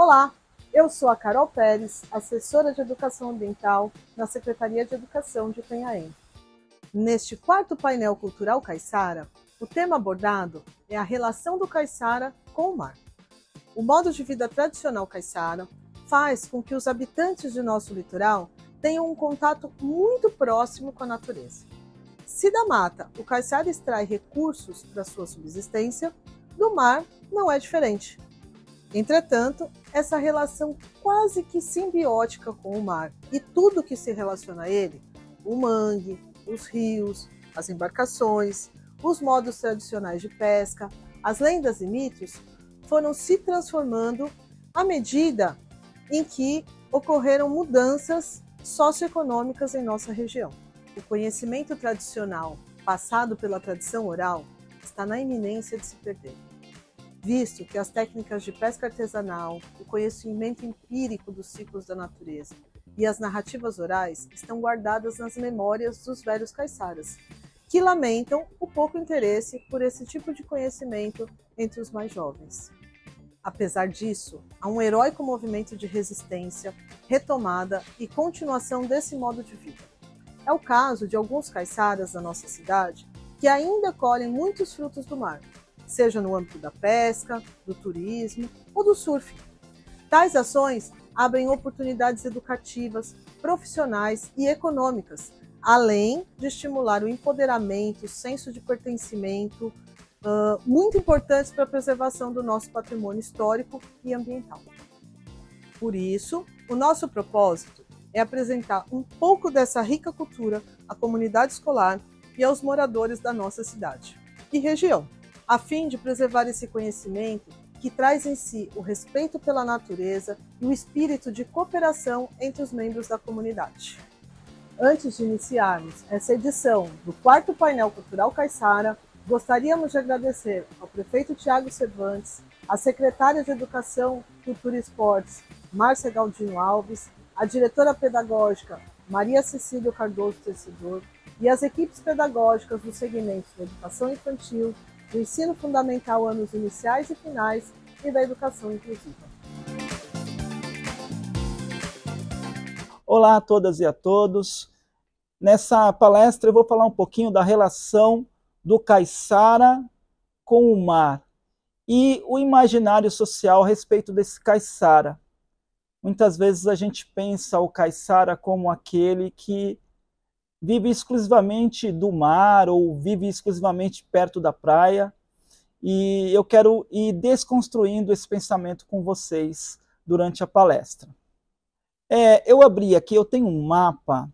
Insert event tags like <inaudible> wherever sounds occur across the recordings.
Olá, eu sou a Carol Pérez, assessora de Educação Ambiental na Secretaria de Educação de Penhaém. Neste quarto painel cultural caiçara, o tema abordado é a relação do caiçara com o mar. O modo de vida tradicional caiçara faz com que os habitantes de nosso litoral tenham um contato muito próximo com a natureza. Se da mata o caiçara extrai recursos para sua subsistência, do mar não é diferente. Entretanto, essa relação quase que simbiótica com o mar e tudo que se relaciona a ele, o mangue, os rios, as embarcações, os modos tradicionais de pesca, as lendas e mitos, foram se transformando à medida em que ocorreram mudanças socioeconômicas em nossa região. O conhecimento tradicional passado pela tradição oral está na iminência de se perder visto que as técnicas de pesca artesanal, o conhecimento empírico dos ciclos da natureza e as narrativas orais estão guardadas nas memórias dos velhos caiçaras, que lamentam o pouco interesse por esse tipo de conhecimento entre os mais jovens. Apesar disso, há um heróico movimento de resistência, retomada e continuação desse modo de vida. É o caso de alguns caiçaras da nossa cidade que ainda colhem muitos frutos do mar, seja no âmbito da pesca, do turismo ou do surf. Tais ações abrem oportunidades educativas, profissionais e econômicas, além de estimular o empoderamento, o senso de pertencimento, uh, muito importantes para a preservação do nosso patrimônio histórico e ambiental. Por isso, o nosso propósito é apresentar um pouco dessa rica cultura à comunidade escolar e aos moradores da nossa cidade e região a fim de preservar esse conhecimento que traz em si o respeito pela natureza e o espírito de cooperação entre os membros da comunidade. Antes de iniciarmos essa edição do quarto painel cultural Caiçara, gostaríamos de agradecer ao prefeito Tiago Cervantes, à secretária de Educação, Cultura e Esportes, Márcia Galdino Alves, à diretora pedagógica, Maria Cecília Cardoso Tecedor, e às equipes pedagógicas dos segmentos de educação infantil, do ensino fundamental anos iniciais e finais e da educação inclusiva. Olá a todas e a todos. Nessa palestra eu vou falar um pouquinho da relação do caiçara com o mar e o imaginário social a respeito desse caiçara. Muitas vezes a gente pensa o caiçara como aquele que vive exclusivamente do mar ou vive exclusivamente perto da praia. E eu quero ir desconstruindo esse pensamento com vocês durante a palestra. É, eu abri aqui, eu tenho um mapa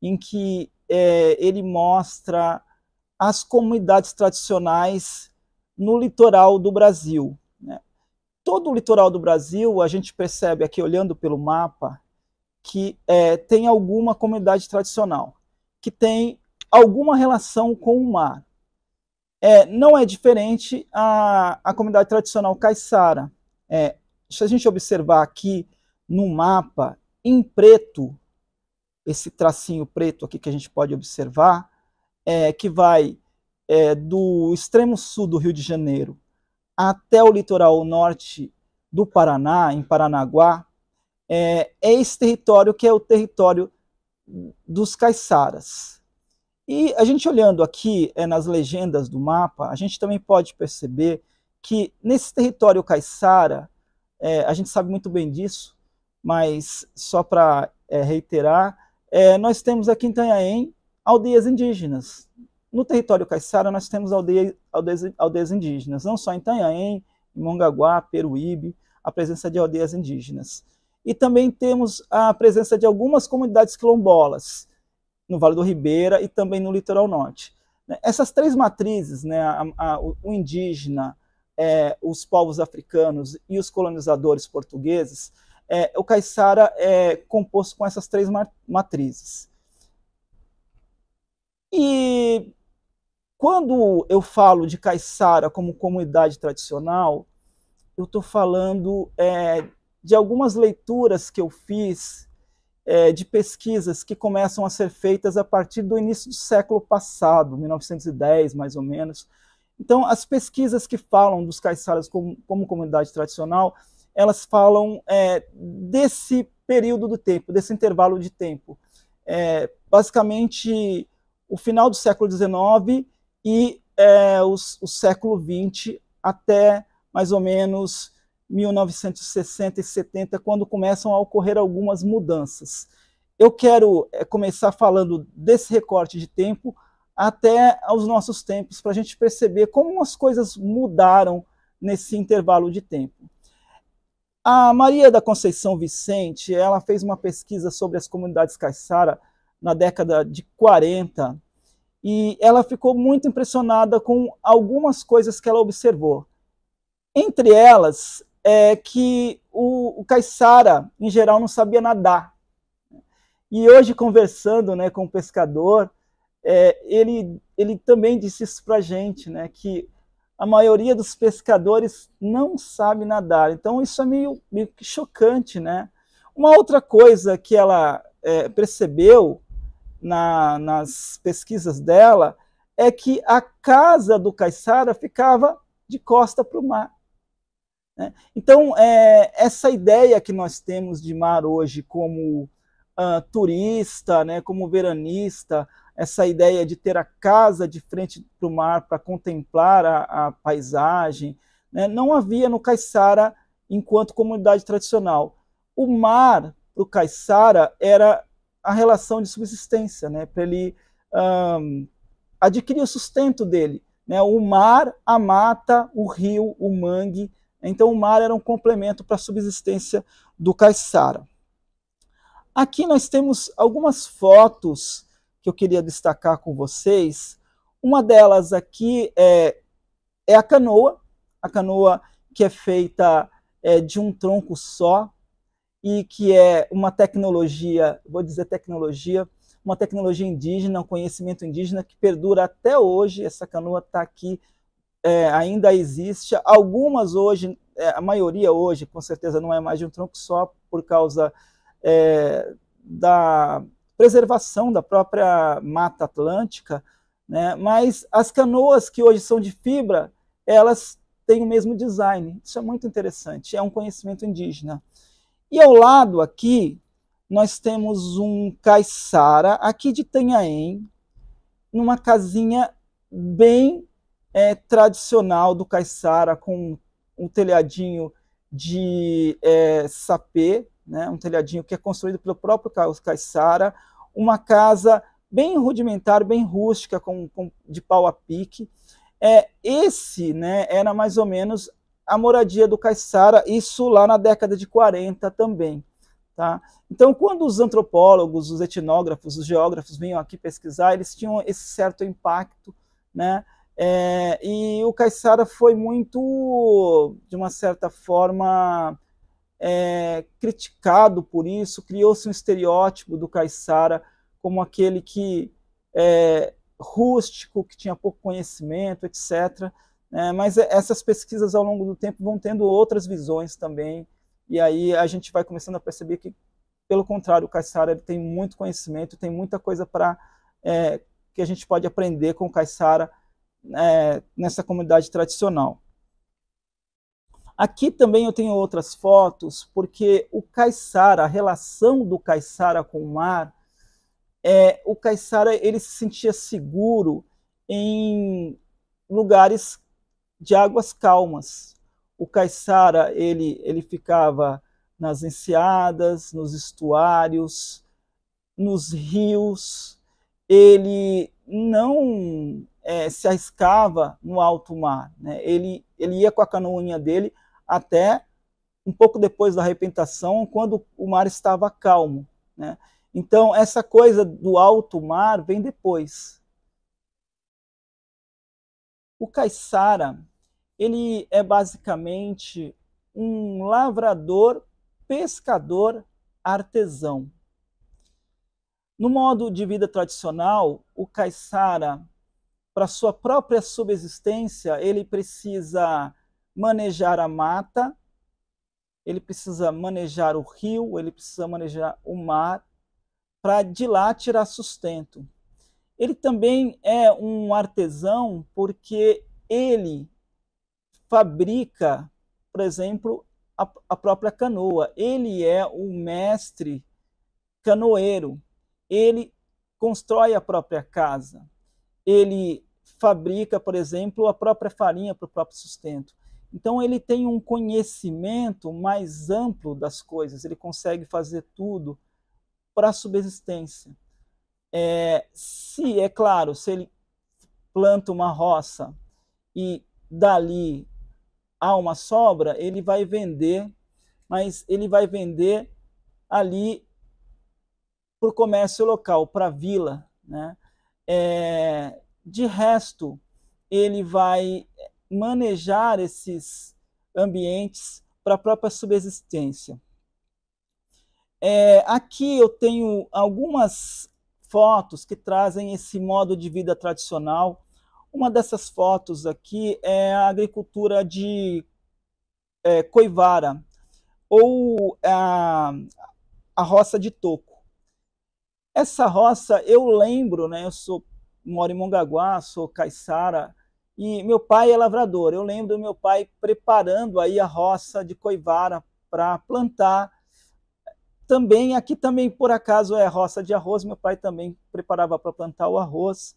em que é, ele mostra as comunidades tradicionais no litoral do Brasil. Né? Todo o litoral do Brasil, a gente percebe aqui olhando pelo mapa, que é, tem alguma comunidade tradicional que tem alguma relação com o mar. É, não é diferente a, a comunidade tradicional caiçara. É, se a gente observar aqui no mapa, em preto, esse tracinho preto aqui que a gente pode observar, é, que vai é, do extremo sul do Rio de Janeiro até o litoral norte do Paraná, em Paranaguá, é, é esse território que é o território dos caiçaras. E a gente olhando aqui é, nas legendas do mapa, a gente também pode perceber que nesse território caiçara, é, a gente sabe muito bem disso, mas só para é, reiterar, é, nós temos aqui em Tanhaém aldeias indígenas. No território caiçara, nós temos aldeia, aldeias, aldeias indígenas, não só em Tanhaém, em Mongaguá, Peruíbe, a presença de aldeias indígenas. E também temos a presença de algumas comunidades quilombolas no Vale do Ribeira e também no litoral norte. Né? Essas três matrizes, né, a, a, o indígena, é, os povos africanos e os colonizadores portugueses, é, o Caiçara é composto com essas três matrizes. E quando eu falo de Caiçara como comunidade tradicional, eu estou falando é, de algumas leituras que eu fiz é, de pesquisas que começam a ser feitas a partir do início do século passado, 1910 mais ou menos. Então, as pesquisas que falam dos caiçaras como, como comunidade tradicional, elas falam é, desse período do tempo, desse intervalo de tempo. É, basicamente, o final do século XIX e é, os, o século XX até mais ou menos 1960 e 70, quando começam a ocorrer algumas mudanças. Eu quero é, começar falando desse recorte de tempo até aos nossos tempos, para a gente perceber como as coisas mudaram nesse intervalo de tempo. A Maria da Conceição Vicente, ela fez uma pesquisa sobre as comunidades caiçara na década de 40 e ela ficou muito impressionada com algumas coisas que ela observou. Entre elas, é que o, o caiçara, em geral, não sabia nadar. E hoje, conversando né, com o pescador, é, ele, ele também disse isso para a gente, né, que a maioria dos pescadores não sabe nadar. Então, isso é meio, meio chocante. Né? Uma outra coisa que ela é, percebeu na, nas pesquisas dela é que a casa do caiçara ficava de costa para o mar. Né? Então, é, essa ideia que nós temos de mar hoje como uh, turista, né, como veranista, essa ideia de ter a casa de frente para o mar para contemplar a, a paisagem, né, não havia no Caiçara enquanto comunidade tradicional. O mar para o Caiçara era a relação de subsistência, né, para ele um, adquirir o sustento dele. Né, o mar, a mata, o rio, o mangue, então o mar era um complemento para a subsistência do caiçara. Aqui nós temos algumas fotos que eu queria destacar com vocês. Uma delas aqui é, é a canoa, a canoa que é feita é, de um tronco só e que é uma tecnologia, vou dizer tecnologia, uma tecnologia indígena, um conhecimento indígena que perdura até hoje. Essa canoa está aqui é, ainda existe. Algumas hoje, é, a maioria hoje, com certeza, não é mais de um tronco só, por causa é, da preservação da própria Mata Atlântica, né? mas as canoas que hoje são de fibra, elas têm o mesmo design. Isso é muito interessante, é um conhecimento indígena. E ao lado aqui, nós temos um caiçara, aqui de Tanhaém, numa casinha bem é, tradicional do caiçara, com um telhadinho de é, sapê, né, um telhadinho que é construído pelo próprio caiçara, uma casa bem rudimentar, bem rústica, com, com de pau a pique. É, esse né, era mais ou menos a moradia do caiçara, isso lá na década de 40 também. Tá? Então, quando os antropólogos, os etnógrafos, os geógrafos vinham aqui pesquisar, eles tinham esse certo impacto né, é, e o Caissara foi muito, de uma certa forma, é, criticado por isso, criou-se um estereótipo do Caissara como aquele que é rústico, que tinha pouco conhecimento, etc. Né? É, mas essas pesquisas ao longo do tempo vão tendo outras visões também, e aí a gente vai começando a perceber que, pelo contrário, o Caissara tem muito conhecimento, tem muita coisa para é, que a gente pode aprender com o Caissara, é, nessa comunidade tradicional. Aqui também eu tenho outras fotos, porque o caiçara, a relação do caiçara com o mar, é, o caiçara ele se sentia seguro em lugares de águas calmas. O caiçara ele, ele ficava nas enseadas, nos estuários, nos rios. Ele não é, se arriscava no alto mar. Né? Ele, ele ia com a canoinha dele até um pouco depois da arrepentação, quando o mar estava calmo. Né? Então, essa coisa do alto mar vem depois. O caiçara, ele é basicamente um lavrador, pescador, artesão. No modo de vida tradicional, o caiçara para sua própria subsistência, ele precisa manejar a mata, ele precisa manejar o rio, ele precisa manejar o mar, para de lá tirar sustento. Ele também é um artesão porque ele fabrica, por exemplo, a, a própria canoa. Ele é o mestre canoeiro. Ele constrói a própria casa ele fabrica, por exemplo, a própria farinha para o próprio sustento. Então ele tem um conhecimento mais amplo das coisas, ele consegue fazer tudo para a subsistência. É, se, é claro, se ele planta uma roça e dali há uma sobra, ele vai vender, mas ele vai vender ali para o comércio local, para a vila, né? É, de resto, ele vai manejar esses ambientes para a própria subsistência. É, aqui eu tenho algumas fotos que trazem esse modo de vida tradicional. Uma dessas fotos aqui é a agricultura de é, coivara, ou a, a roça de toco. Essa roça, eu lembro, né? Eu sou moro em Mongaguá, sou caiçara, e meu pai é lavrador. Eu lembro do meu pai preparando aí a roça de coivara para plantar. Também aqui também por acaso é roça de arroz, meu pai também preparava para plantar o arroz.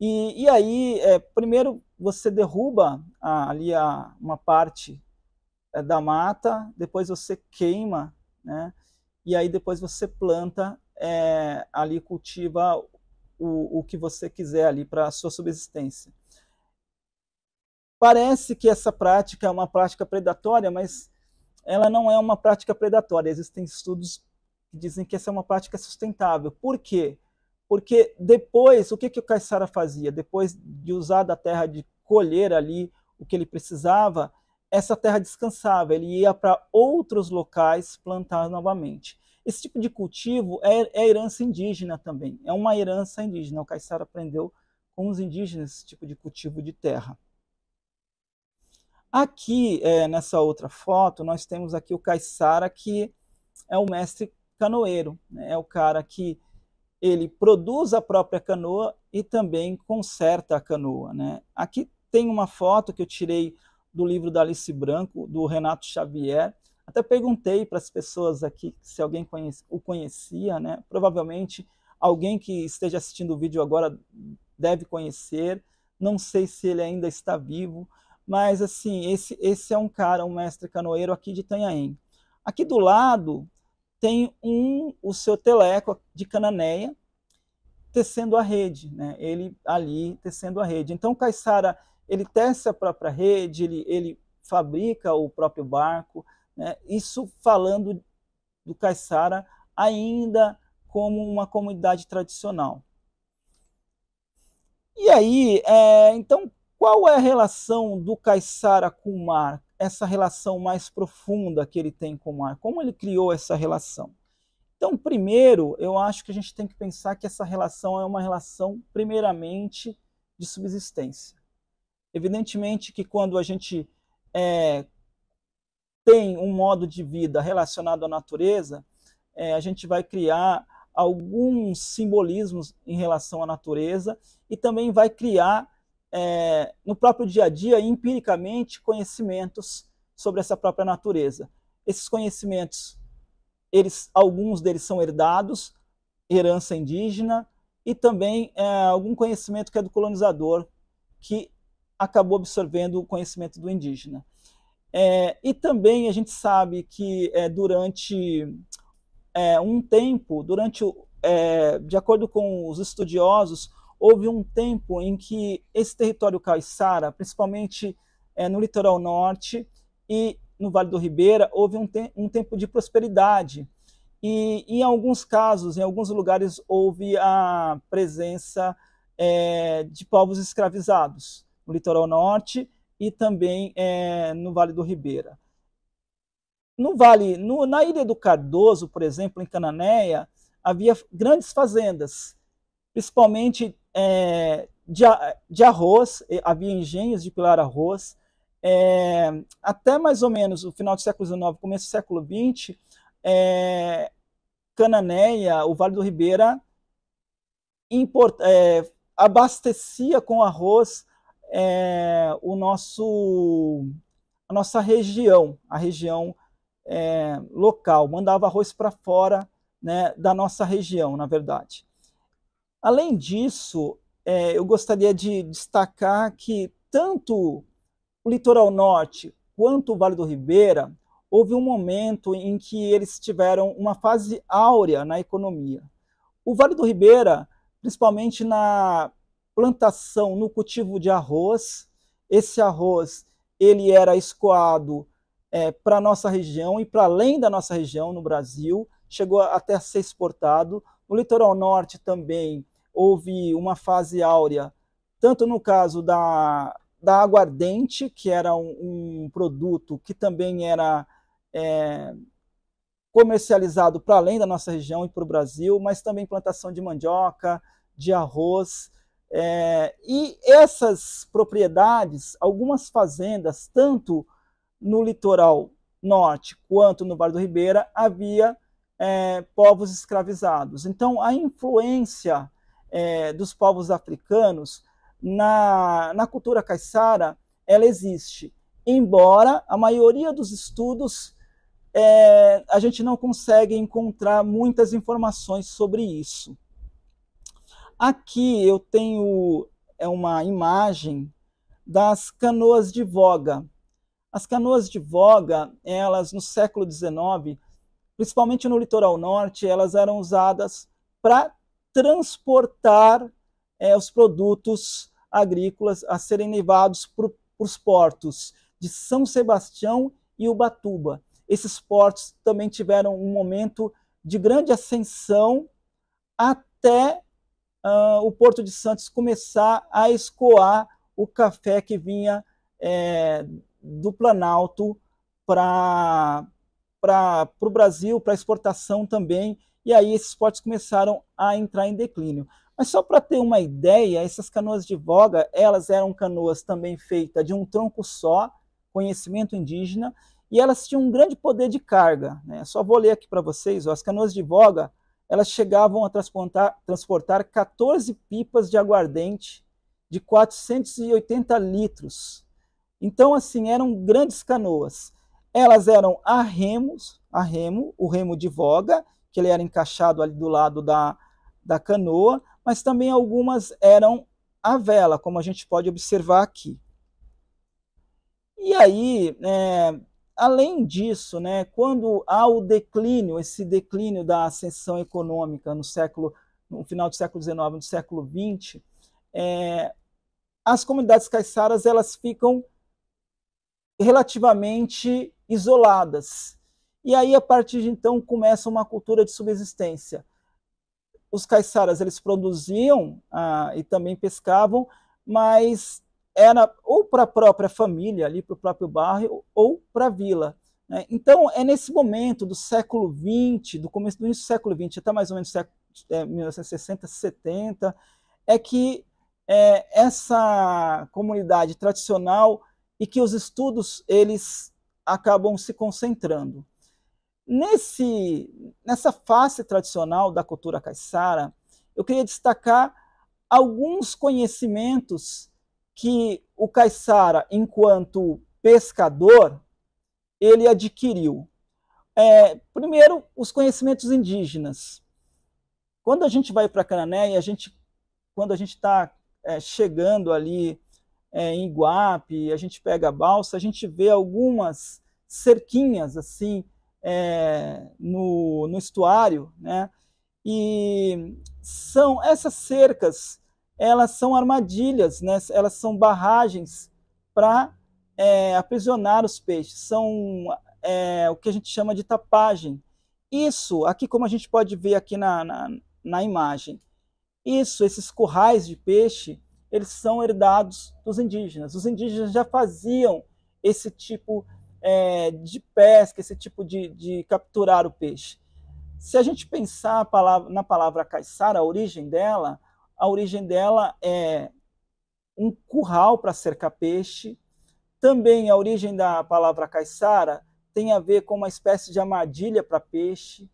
E, e aí, é, primeiro você derruba a, ali a, uma parte é, da mata, depois você queima, né? E aí depois você planta é, ali cultiva o, o que você quiser ali para a sua subsistência. Parece que essa prática é uma prática predatória, mas ela não é uma prática predatória. Existem estudos que dizem que essa é uma prática sustentável. Por quê? Porque depois, o que, que o caiçara fazia? Depois de usar da terra, de colher ali o que ele precisava, essa terra descansava, ele ia para outros locais plantar novamente. Esse tipo de cultivo é, é herança indígena também, é uma herança indígena. O Caiçara aprendeu com os indígenas esse tipo de cultivo de terra. Aqui, é, nessa outra foto, nós temos aqui o Caiçara, que é o mestre canoeiro, né? é o cara que ele produz a própria canoa e também conserta a canoa. Né? Aqui tem uma foto que eu tirei do livro da Alice Branco, do Renato Xavier, até perguntei para as pessoas aqui se alguém conhece, o conhecia, né? Provavelmente alguém que esteja assistindo o vídeo agora deve conhecer. Não sei se ele ainda está vivo, mas assim, esse, esse é um cara, um mestre canoeiro aqui de Tanhaém. Aqui do lado tem um, o seu Teleco de Cananéia, tecendo a rede, né? ele ali tecendo a rede. Então, Caissara ele tece a própria rede, ele, ele fabrica o próprio barco, né? Isso falando do Caiçara ainda como uma comunidade tradicional. E aí, é, então, qual é a relação do Caiçara com o mar? Essa relação mais profunda que ele tem com o mar? Como ele criou essa relação? Então, primeiro, eu acho que a gente tem que pensar que essa relação é uma relação, primeiramente, de subsistência. Evidentemente que quando a gente é, tem um modo de vida relacionado à natureza, é, a gente vai criar alguns simbolismos em relação à natureza e também vai criar é, no próprio dia a dia, empiricamente, conhecimentos sobre essa própria natureza. Esses conhecimentos, eles, alguns deles são herdados, herança indígena, e também é, algum conhecimento que é do colonizador, que acabou absorvendo o conhecimento do indígena. É, e também a gente sabe que é, durante é, um tempo, durante é, de acordo com os estudiosos, houve um tempo em que esse território caiçara, principalmente é, no litoral norte e no Vale do Ribeira, houve um, te um tempo de prosperidade. E em alguns casos, em alguns lugares, houve a presença é, de povos escravizados no litoral norte e também é, no Vale do Ribeira. No Vale, no, na Ilha do Cardoso, por exemplo, em Cananéia, havia grandes fazendas, principalmente é, de, de, arroz, havia engenhos de pilar arroz. É, até mais ou menos o final do século XIX, começo do século XX, é, Cananéia, o Vale do Ribeira, import, é, abastecia com arroz é, o nosso, a nossa região, a região é, local, mandava arroz para fora né, da nossa região, na verdade. Além disso, é, eu gostaria de destacar que tanto o litoral norte quanto o Vale do Ribeira, houve um momento em que eles tiveram uma fase áurea na economia. O Vale do Ribeira, principalmente na plantação, no cultivo de arroz. Esse arroz ele era escoado é, para a nossa região e para além da nossa região no Brasil, chegou até a ser exportado. No litoral norte também houve uma fase áurea, tanto no caso da, da aguardente, que era um, um produto que também era é, comercializado para além da nossa região e para o Brasil, mas também plantação de mandioca, de arroz, é, e essas propriedades, algumas fazendas, tanto no litoral norte quanto no Vale do Ribeira, havia é, povos escravizados. Então, a influência é, dos povos africanos na, na cultura caiçara, ela existe. Embora a maioria dos estudos, é, a gente não consegue encontrar muitas informações sobre isso. Aqui eu tenho é uma imagem das canoas de voga. As canoas de voga, elas no século XIX, principalmente no litoral norte, elas eram usadas para transportar é, os produtos agrícolas a serem levados para os portos de São Sebastião e Ubatuba. Esses portos também tiveram um momento de grande ascensão até uh, o Porto de Santos começar a escoar o café que vinha é, do Planalto para o Brasil, para exportação também, e aí esses portos começaram a entrar em declínio. Mas só para ter uma ideia, essas canoas de voga, elas eram canoas também feitas de um tronco só, conhecimento indígena, e elas tinham um grande poder de carga. Né? Só vou ler aqui para vocês, ó, as canoas de voga, elas chegavam a transportar, transportar 14 pipas de aguardente de 480 litros. Então, assim, eram grandes canoas. Elas eram a remos, a remo, o remo de voga, que ele era encaixado ali do lado da, da canoa, mas também algumas eram a vela, como a gente pode observar aqui. E aí, é, Além disso, né, quando há o declínio, esse declínio da ascensão econômica no século, no final do século XIX, no século XX, é, as comunidades caiçaras elas ficam relativamente isoladas. E aí, a partir de então, começa uma cultura de subsistência. Os caiçaras eles produziam ah, e também pescavam, mas era é ou para a própria família, ali para o próprio bairro, ou para a vila. Né? Então, é nesse momento do século XX, do começo do século XX até mais ou menos século, é, 1960, 70, é que é, essa comunidade tradicional e que os estudos eles acabam se concentrando. Nesse, nessa face tradicional da cultura caiçara, eu queria destacar alguns conhecimentos que o caiçara, enquanto pescador, ele adquiriu? É, primeiro, os conhecimentos indígenas. Quando a gente vai para Canané, a gente, quando a gente está é, chegando ali é, em Iguape, a gente pega a balsa, a gente vê algumas cerquinhas assim é, no, no estuário, né? E são essas cercas elas são armadilhas, né? elas são barragens para é, aprisionar os peixes, são é, o que a gente chama de tapagem. Isso, aqui como a gente pode ver aqui na, na, na imagem, isso, esses currais de peixe, eles são herdados dos indígenas. Os indígenas já faziam esse tipo é, de pesca, esse tipo de, de, capturar o peixe. Se a gente pensar palavra, na palavra caiçara, a origem dela, a origem dela é um curral para cercar peixe. Também a origem da palavra caiçara tem a ver com uma espécie de armadilha para peixe.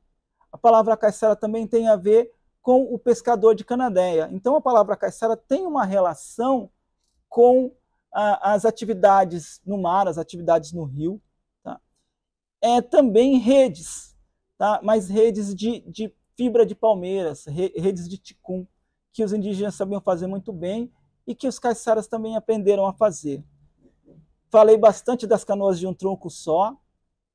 A palavra caiçara também tem a ver com o pescador de canadeia. Então a palavra caiçara tem uma relação com a, as atividades no mar, as atividades no rio. Tá? É também redes, tá? mas redes de, de fibra de palmeiras, re, redes de ticum que os indígenas sabiam fazer muito bem e que os caiçaras também aprenderam a fazer. Falei bastante das canoas de um tronco só,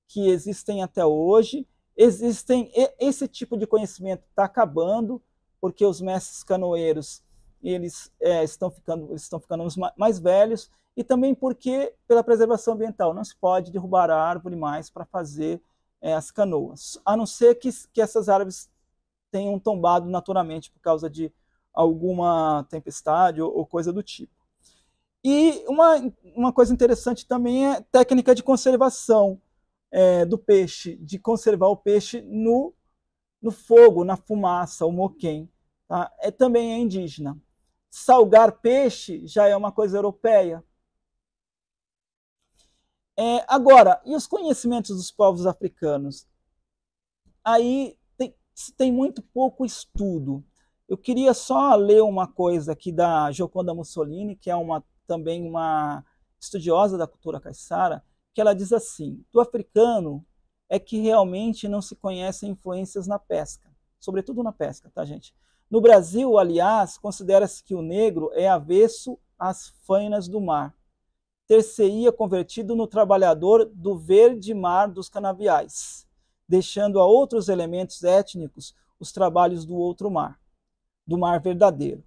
que existem até hoje. Existem esse tipo de conhecimento está acabando, porque os mestres canoeiros eles é, estão ficando eles estão ficando mais velhos e também porque pela preservação ambiental não se pode derrubar a árvore mais para fazer é, as canoas, a não ser que, que essas árvores tenham tombado naturalmente por causa de alguma tempestade ou, ou coisa do tipo. E uma, uma coisa interessante também é técnica de conservação é, do peixe, de conservar o peixe no, no fogo, na fumaça, o moquém. Tá? É, também é indígena. Salgar peixe já é uma coisa europeia. É, agora, e os conhecimentos dos povos africanos? Aí tem, tem muito pouco estudo. Eu queria só ler uma coisa aqui da Gioconda Mussolini, que é uma também uma estudiosa da cultura caiçara, que ela diz assim: do africano é que realmente não se conhecem influências na pesca, sobretudo na pesca, tá, gente? No Brasil, aliás, considera-se que o negro é avesso às fainas do mar, ter-se-ia convertido no trabalhador do verde mar dos canaviais, deixando a outros elementos étnicos os trabalhos do outro mar do mar verdadeiro.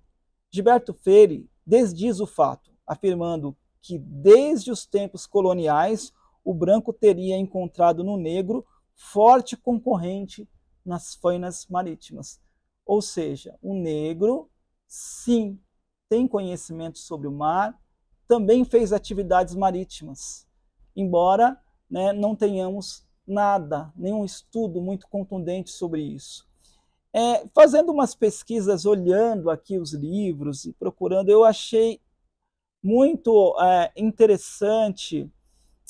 Gilberto Freire desdiz o fato, afirmando que desde os tempos coloniais o branco teria encontrado no negro forte concorrente nas fainas marítimas. Ou seja, o negro, sim, tem conhecimento sobre o mar, também fez atividades marítimas, embora né, não tenhamos nada, nenhum estudo muito contundente sobre isso é, fazendo umas pesquisas, olhando aqui os livros e procurando, eu achei muito é, interessante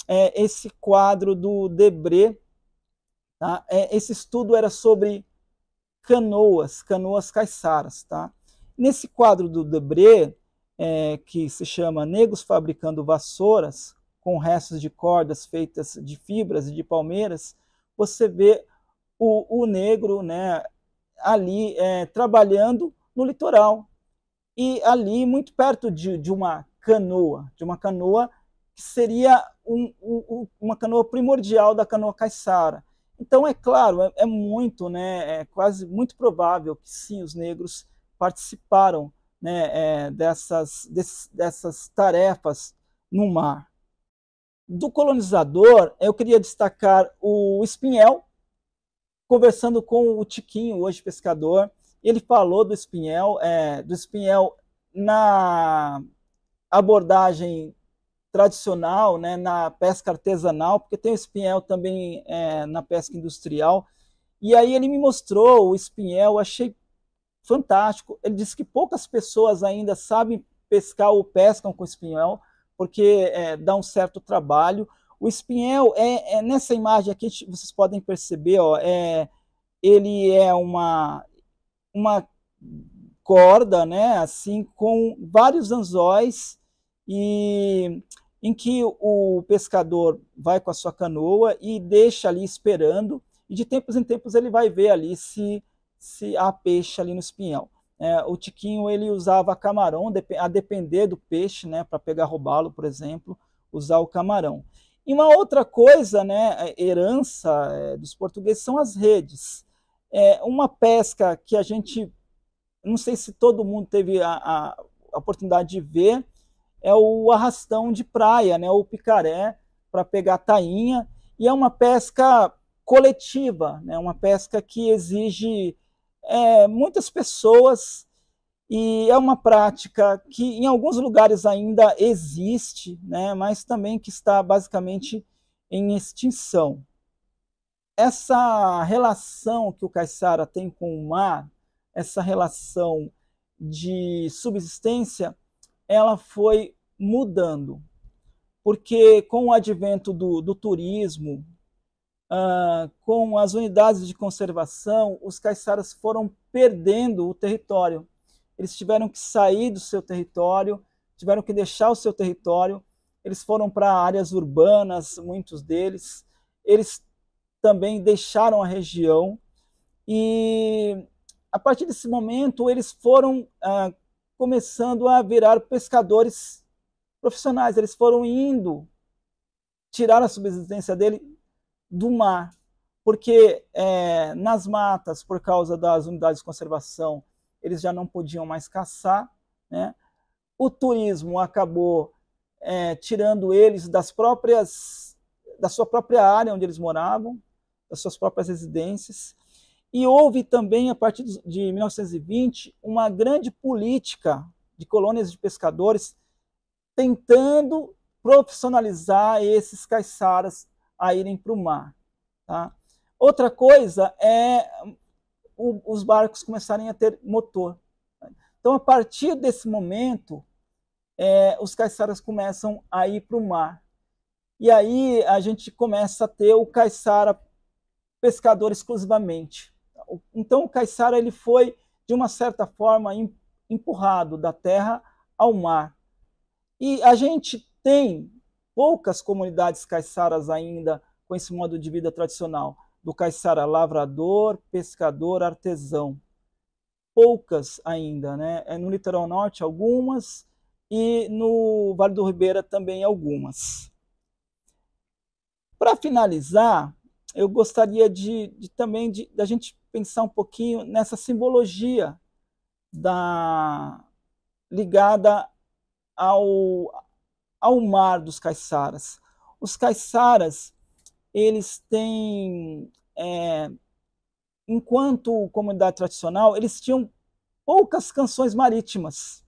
é, esse quadro do Debré. Tá? É, esse estudo era sobre canoas, canoas caiçaras. Tá? Nesse quadro do Debré, é, que se chama Negros Fabricando Vassouras, com restos de cordas feitas de fibras e de palmeiras, você vê o, o negro, né, ali é, trabalhando no litoral. E ali, muito perto de, de uma canoa, de uma canoa que seria um, um, uma canoa primordial da canoa caiçara. Então, é claro, é, é muito, né, é quase muito provável que sim, os negros participaram né, é, dessas, dessas, dessas tarefas no mar. Do colonizador, eu queria destacar o Espinhel, conversando com o Tiquinho, hoje pescador, ele falou do espinhel, é, do espinhel na abordagem tradicional, né, na pesca artesanal, porque tem o espinhel também é, na pesca industrial. E aí ele me mostrou o espinhel, achei fantástico. Ele disse que poucas pessoas ainda sabem pescar ou pescam com espinhel, porque é, dá um certo trabalho, o espinhel é, é nessa imagem aqui vocês podem perceber, ó, é, ele é uma uma corda, né, assim com vários anzóis e em que o pescador vai com a sua canoa e deixa ali esperando e de tempos em tempos ele vai ver ali se se há peixe ali no espinhel. É, o tiquinho ele usava camarão, a depender do peixe, né, para pegar robalo, por exemplo, usar o camarão. E uma outra coisa, né, é, herança é, dos portugueses são as redes. É uma pesca que a gente, não sei se todo mundo teve a, a, a oportunidade de ver, é o arrastão de praia, né, o picaré para pegar tainha, e é uma pesca coletiva, né, uma pesca que exige é, muitas pessoas e é uma prática que em alguns lugares ainda existe, né, mas também que está basicamente em extinção. Essa relação que o caiçara tem com o mar, essa relação de subsistência, ela foi mudando, porque com o advento do, do turismo, uh, com as unidades de conservação, os caiçaras foram perdendo o território eles tiveram que sair do seu território, tiveram que deixar o seu território, eles foram para áreas urbanas, muitos deles, eles também deixaram a região e a partir desse momento eles foram ah, começando a virar pescadores profissionais, eles foram indo tirar a subsistência dele do mar, porque é, nas matas, por causa das unidades de conservação, eles já não podiam mais caçar. Né? O turismo acabou é, tirando eles das próprias, da sua própria área onde eles moravam, das suas próprias residências. E houve também, a partir de 1920, uma grande política de colônias de pescadores tentando profissionalizar esses caiçaras a irem para o mar. Tá? Outra coisa é o, os barcos começarem a ter motor. Então, a partir desse momento, é, os caiçaras começam a ir para o mar. E aí a gente começa a ter o caiçara pescador exclusivamente. Então, o caiçara ele foi, de uma certa forma, empurrado da terra ao mar. E a gente tem poucas comunidades caiçaras ainda com esse modo de vida tradicional do caiçara lavrador, pescador, artesão. Poucas ainda, né? É no litoral norte algumas e no Vale do Ribeira também algumas. Para finalizar, eu gostaria de, de também de, da gente pensar um pouquinho nessa simbologia da ligada ao, ao mar dos caiçaras. Os caiçaras eles têm, é, enquanto comunidade tradicional, eles tinham poucas canções marítimas.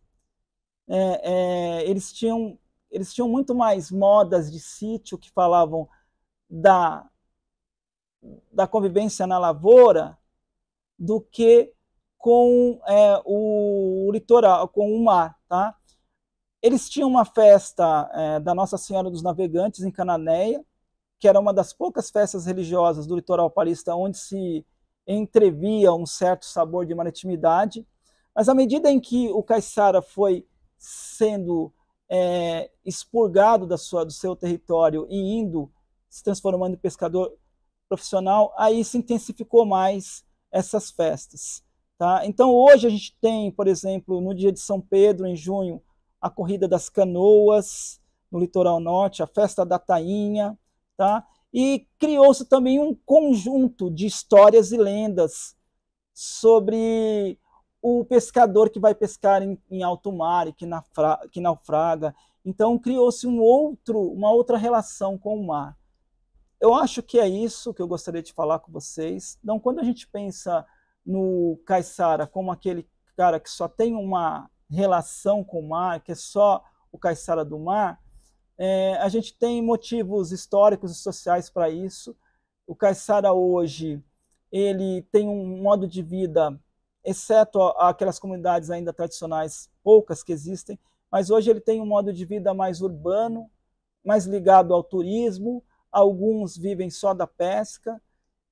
É, é, eles, tinham, eles tinham muito mais modas de sítio que falavam da, da convivência na lavoura do que com é, o litoral, com o mar. Tá? Eles tinham uma festa é, da Nossa Senhora dos Navegantes em Cananéia, que era uma das poucas festas religiosas do litoral paulista onde se entrevia um certo sabor de maritimidade, mas à medida em que o caiçara foi sendo é, expurgado da sua, do seu território e indo se transformando em pescador profissional, aí se intensificou mais essas festas. Tá? Então hoje a gente tem, por exemplo, no dia de São Pedro, em junho, a corrida das canoas no litoral norte, a festa da tainha, Tá? E criou-se também um conjunto de histórias e lendas sobre o pescador que vai pescar em, em alto mar e que, nafra, que naufraga. Então criou-se um outro, uma outra relação com o mar. Eu acho que é isso que eu gostaria de falar com vocês. Então, quando a gente pensa no Caissara como aquele cara que só tem uma relação com o mar, que é só o Caissara do mar, é, a gente tem motivos históricos e sociais para isso. O caiçara hoje ele tem um modo de vida, exceto aquelas comunidades ainda tradicionais, poucas que existem, mas hoje ele tem um modo de vida mais urbano, mais ligado ao turismo. Alguns vivem só da pesca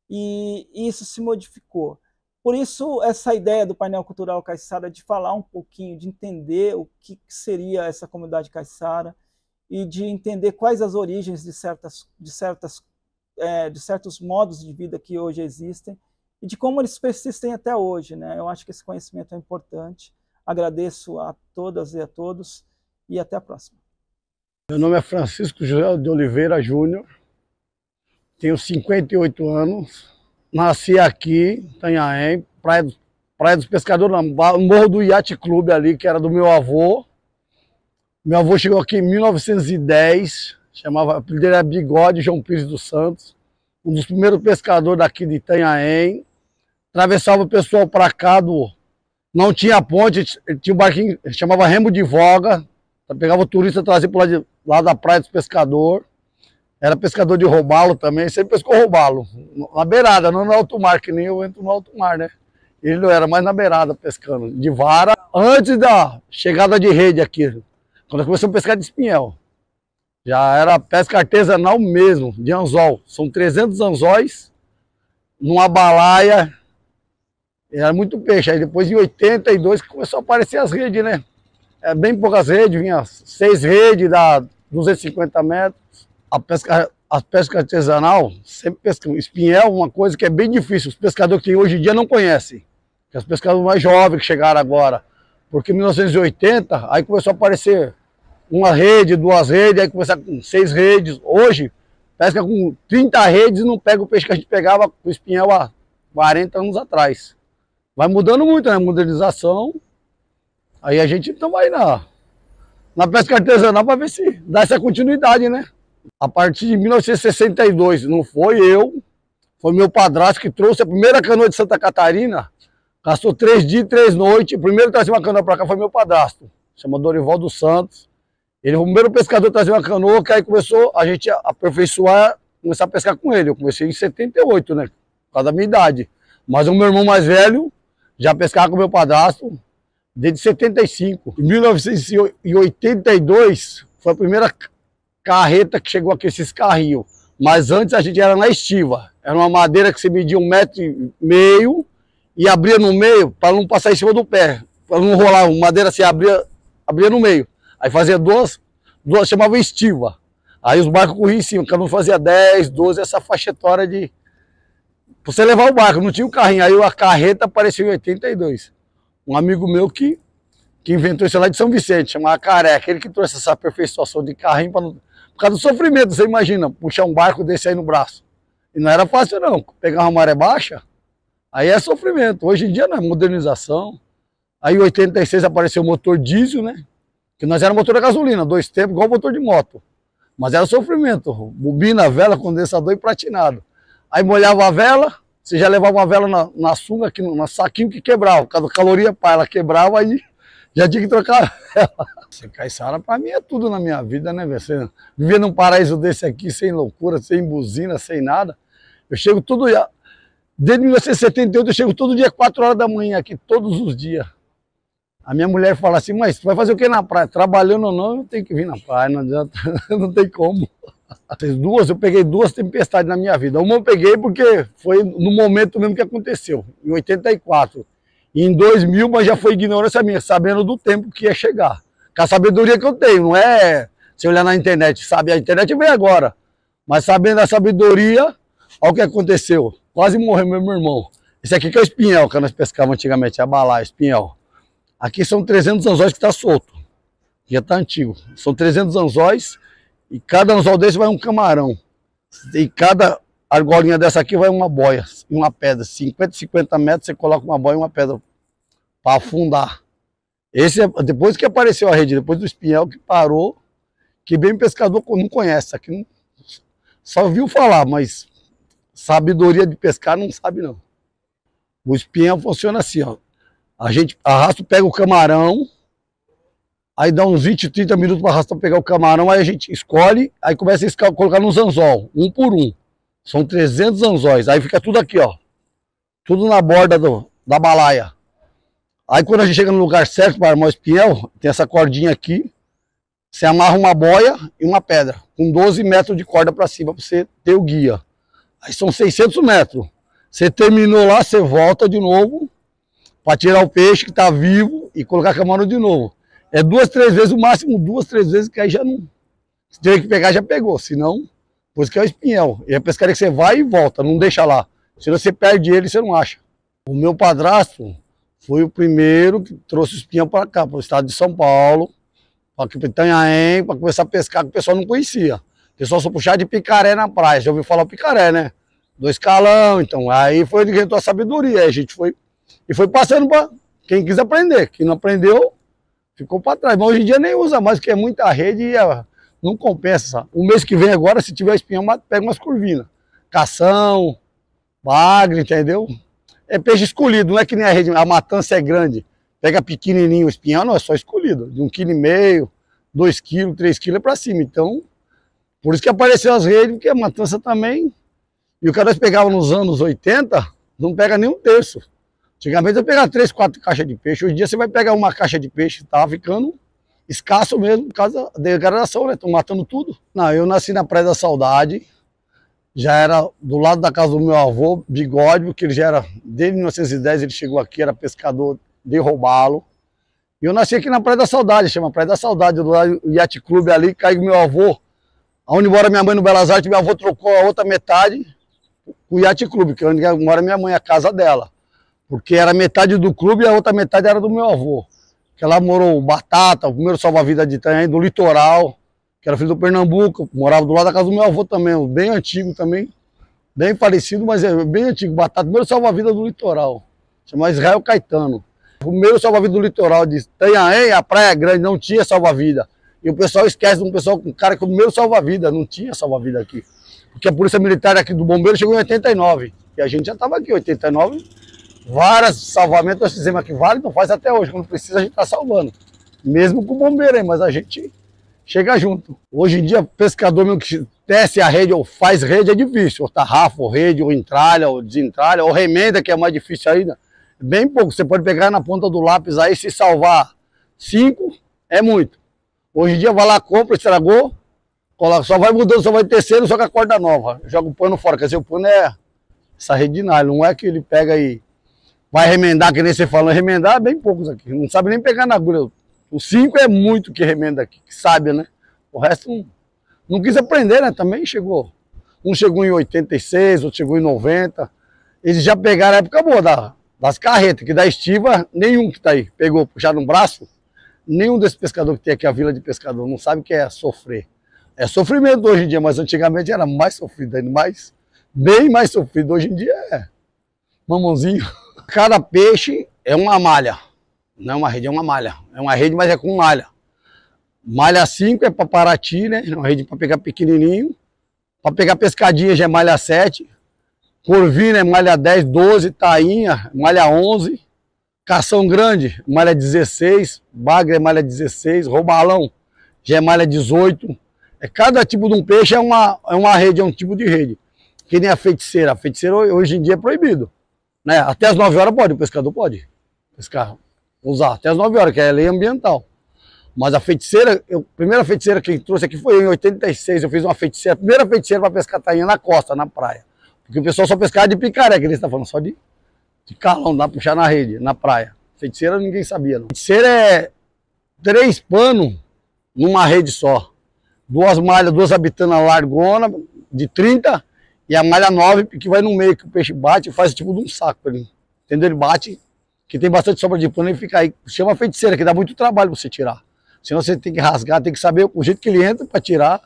e isso se modificou. Por isso, essa ideia do painel cultural caiçara de falar um pouquinho, de entender o que seria essa comunidade caiçara, e de entender quais as origens de, certas, de, certas, é, de certos modos de vida que hoje existem e de como eles persistem até hoje. Né? Eu acho que esse conhecimento é importante. Agradeço a todas e a todos e até a próxima. Meu nome é Francisco José de Oliveira Júnior, tenho 58 anos, nasci aqui, Tanhaém, Praia, Praia dos Pescadores, não, Morro do Yacht Clube ali, que era do meu avô, meu avô chegou aqui em 1910, chamava, ele era Bigode João Pires dos Santos, um dos primeiros pescadores daqui de Itanhaém. Atravessava o pessoal para cá, do, não tinha ponte, tinha um barquinho, chamava Remo de Voga, então pegava o turista, trazia para lá, lá da praia dos pescadores. Era pescador de roubalo também, sempre pescou roubalo Na beirada, não no alto mar, que nem eu entro no alto mar, né? Ele não era mais na beirada pescando, de vara, antes da chegada de rede aqui. Quando começou a pescar de espinhel. Já era pesca artesanal mesmo, de anzol. São 300 anzóis numa balaia. Era muito peixe. Aí depois em 82 começou a aparecer as redes, né? É, bem poucas redes, vinha seis redes, da 250 metros. A pesca, a pesca artesanal, sempre pescam. Espinhel uma coisa que é bem difícil. Os pescadores que hoje em dia não conhecem. Que é os pescadores mais jovens que chegaram agora. Porque em 1980, aí começou a aparecer uma rede, duas redes, aí começar com seis redes. Hoje, pesca é com 30 redes e não pega o peixe que a gente pegava com espinhel há 40 anos atrás. Vai mudando muito, né? Modernização. Aí a gente então vai na, na pesca artesanal para ver se dá essa continuidade, né? A partir de 1962, não foi eu, foi meu padrasto que trouxe a primeira canoa de Santa Catarina. Gastou três dias e três noites. O primeiro que trouxe uma canoa para cá foi meu padrasto. Chama Dorival dos Santos. Ele foi o primeiro pescador a trazer uma canoa, que aí começou a gente a aperfeiçoar, começar a pescar com ele. Eu comecei em 78, né? Por causa da minha idade. Mas o meu irmão mais velho já pescava com meu padrasto desde 75. Em 1982 foi a primeira carreta que chegou aqui, esses carrinhos. Mas antes a gente era na estiva. Era uma madeira que se media um metro e meio e abria no meio para não passar em cima do pé. Para não rolar, madeira se abria, abria no meio. Aí fazia duas, duas chamava estiva. Aí os barcos corriam em cima, cada um fazia 10, 12, essa faixa de. Pra você levar o barco, não tinha o um carrinho. Aí a carreta apareceu em 82. Um amigo meu que, que inventou isso lá de São Vicente, chamava Careca, ele que trouxe essa aperfeiçoação de carrinho pra por causa do sofrimento, você imagina, puxar um barco desse aí no braço. E não era fácil não, pegar uma maré baixa, aí é sofrimento. Hoje em dia não é modernização. Aí em 86 apareceu o motor diesel, né? Que nós era motor a gasolina, dois tempos, igual motor de moto. Mas era sofrimento, bobina, vela, condensador e platinado. Aí molhava a vela, você já levava uma vela na, na sunga, aqui no, no saquinho que quebrava, por caloria pá, ela quebrava aí já tinha que trocar a vela. Você <laughs> caiçara pra mim é tudo na minha vida, né, velho? Viver num paraíso desse aqui, sem loucura, sem buzina, sem nada. Eu chego todo dia, desde 1978 eu chego todo dia 4 horas da manhã aqui, todos os dias. A minha mulher fala assim, mas tu vai fazer o que na praia? Trabalhando ou não, eu tenho que vir na praia, não adianta, <laughs> não tem como. As duas, eu peguei duas tempestades na minha vida. Uma eu peguei porque foi no momento mesmo que aconteceu, em 84. E em 2000, mas já foi ignorância minha, sabendo do tempo que ia chegar. Com a sabedoria que eu tenho, não é se olhar na internet, sabe? A internet vem agora. Mas sabendo a sabedoria, olha o que aconteceu. Quase morreu meu irmão. Esse aqui que é o espinhel que nós pescávamos antigamente, a balar, espinhel. Aqui são 300 anzóis que está solto. Já está antigo. São 300 anzóis e cada anzol desse vai um camarão. E cada argolinha dessa aqui vai uma boia e uma pedra. 50, 50 metros você coloca uma boia e uma pedra para afundar. Esse é, depois que apareceu a rede, depois do espinhel que parou, que bem pescador não conhece. Aqui não, só ouviu falar, mas sabedoria de pescar não sabe não. O espinhel funciona assim, ó. A gente arrasta, pega o camarão, aí dá uns 20, 30 minutos para arrastar pegar o camarão, aí a gente escolhe, aí começa a colocar nos anzol, um por um. São 300 anzóis, aí fica tudo aqui, ó. Tudo na borda do, da balaia. Aí quando a gente chega no lugar certo para armar o espiel, tem essa cordinha aqui, você amarra uma boia e uma pedra, com 12 metros de corda para cima, para você ter o guia. Aí são 600 metros. Você terminou lá, você volta de novo, para tirar o peixe que está vivo e colocar camarão de novo. É duas, três vezes, o máximo duas, três vezes, que aí já não. Se tiver que pegar, já pegou. Senão, por isso que é o espinhel. E é a pescaria que você vai e volta, não deixa lá. Se você perde ele, você não acha. O meu padrasto foi o primeiro que trouxe o espinhel para cá, para o estado de São Paulo, para Pitanhaém, para começar a pescar, que o pessoal não conhecia. O pessoal só puxava de picaré na praia. Já ouviu falar o picaré, né? do escalão então. Aí foi ele que entrou a sabedoria. Aí a gente foi e foi passando para quem quis aprender. Quem não aprendeu, ficou para trás. Mas hoje em dia nem usa mais, porque é muita rede e ah, não compensa. O mês que vem agora, se tiver espinhão, pega umas curvinas. Cação, bagre, entendeu? É peixe escolhido, não é que nem a rede, a matança é grande. Pega pequenininho o espinhão, não, é só escolhido. De um quilo e meio, dois quilos, três quilos é para cima. Então, por isso que apareceu as redes, porque a matança também... E o que nós pegava nos anos 80, não pega nem um terço. Antigamente eu pegava três, quatro caixas de peixe. Hoje em dia você vai pegar uma caixa de peixe, tá ficando escasso mesmo por causa da degradação, né? Estão matando tudo. Não, eu nasci na Praia da Saudade, já era do lado da casa do meu avô, bigode, porque ele já era, desde 1910 ele chegou aqui, era pescador de roubalo. E eu nasci aqui na Praia da Saudade, chama Praia da Saudade, do lado do Yacht Clube ali, caiu com meu avô. Onde mora minha mãe no Belas Artes, meu avô trocou a outra metade com o Yacht Clube, que é onde mora minha mãe, a casa dela porque era metade do clube e a outra metade era do meu avô. Que lá morou o Batata, o primeiro salva-vida de Itanhaém, do litoral, que era filho do Pernambuco, morava do lado da casa do meu avô também, bem antigo também, bem parecido, mas é bem antigo, Batata, primeiro salva-vida do litoral, chamava Israel Caetano. O primeiro salva-vida do litoral de Itanhaém, a Praia Grande, não tinha salva-vida. E o pessoal esquece de um pessoal, um cara que é o primeiro salva-vida, não tinha salva-vida aqui. Porque a Polícia Militar aqui do Bombeiro chegou em 89, e a gente já estava aqui, 89, Vários salvamentos nós fizemos aqui. Vale não faz até hoje. Quando precisa, a gente está salvando. Mesmo com o bombeiro aí, mas a gente chega junto. Hoje em dia, pescador mesmo que desce a rede ou faz rede é difícil. Ou tarrafa, ou rede, ou entralha, ou desentralha, ou remenda, que é mais difícil ainda. Bem pouco. Você pode pegar na ponta do lápis aí, se salvar cinco, é muito. Hoje em dia, vai lá, compra, estragou, coloca, só vai mudando, só vai terceiro, só com a corda nova. Joga o pano fora. Quer dizer, o pano é essa rede de nylon. Não é que ele pega e Vai remendar, que nem você falou, remendar é bem poucos aqui. Não sabe nem pegar na agulha. Os cinco é muito que remenda aqui, que sabe, né? O resto não, não quis aprender, né? Também chegou. Um chegou em 86, outro chegou em 90. Eles já pegaram a época boa da, das carretas, que da estiva, nenhum que tá aí pegou, puxado no braço, nenhum desses pescadores que tem aqui a vila de pescador não sabe o que é sofrer. É sofrimento hoje em dia, mas antigamente era mais sofrido, ainda mais, bem mais sofrido. Hoje em dia é mamãozinho. Cada peixe é uma malha. Não é uma rede, é uma malha. É uma rede, mas é com malha. Malha 5 é para Paraty, né? É uma rede para pegar pequenininho. Para pegar pescadinha já é malha 7. Corvina é malha 10, 12. Tainha, malha 11. Cação grande, malha 16. Bagre é malha 16. Roubalão já é malha 18. É, cada tipo de um peixe é uma, é uma rede, é um tipo de rede. Que nem a feiticeira. A feiticeira hoje em dia é proibido. Né? Até as 9 horas pode, o pescador pode pescar, usar, até as 9 horas, que é lei ambiental. Mas a feiticeira, eu, a primeira feiticeira que trouxe aqui foi em 86, eu fiz uma feiticeira, a primeira feiticeira para pescar tainha na costa, na praia. Porque o pessoal só pescava de que eles estão tá falando só de, de calão, dá puxar na rede, na praia. Feiticeira ninguém sabia, não. Feiticeira é três panos numa rede só. Duas malhas, duas habitanas largona, de 30 e a malha 9, que vai no meio, que o peixe bate, faz tipo de um saco ali. Entendeu? Ele bate, que tem bastante sobra de pano, ele fica aí. Chama é feiticeira, que dá muito trabalho você tirar. Senão você tem que rasgar, tem que saber o jeito que ele entra para tirar,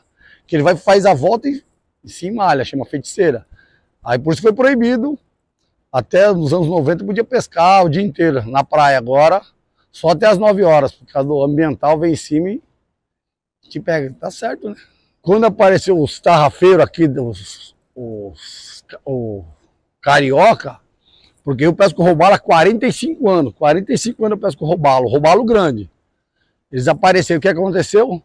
que ele vai faz a volta e, e se malha, chama feiticeira. Aí por isso foi proibido. Até nos anos 90 podia pescar o dia inteiro na praia. Agora, só até as 9 horas, por causa do ambiental vem em cima e te pega. Tá certo, né? Quando apareceu os tarrafeiros aqui, os o, o Carioca, porque eu pesco roubalo há 45 anos. 45 anos eu pesco roubalo, roubalo grande. Eles apareceram. O que aconteceu?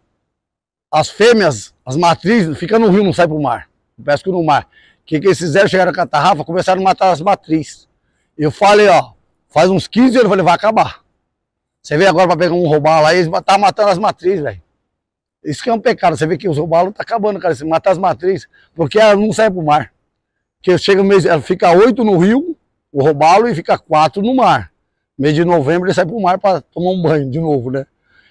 As fêmeas, as matrizes, fica no rio, não sai pro mar. Eu pesco no mar. O que, que eles fizeram? Chegaram com a tarrafa, começaram a matar as matrizes. Eu falei, ó, faz uns 15 anos, eu falei, vai acabar. Você vem agora para pegar um roubalo aí, eles estavam tá matando as matrizes, velho. Isso que é um pecado. Você vê que o balo tá acabando, cara. Se matar as matrizes, porque ela não sai pro mar. Porque chega mês, ela fica oito no rio, o robalo, e fica quatro no mar. Mês de novembro ele sai pro mar para tomar um banho de novo, né?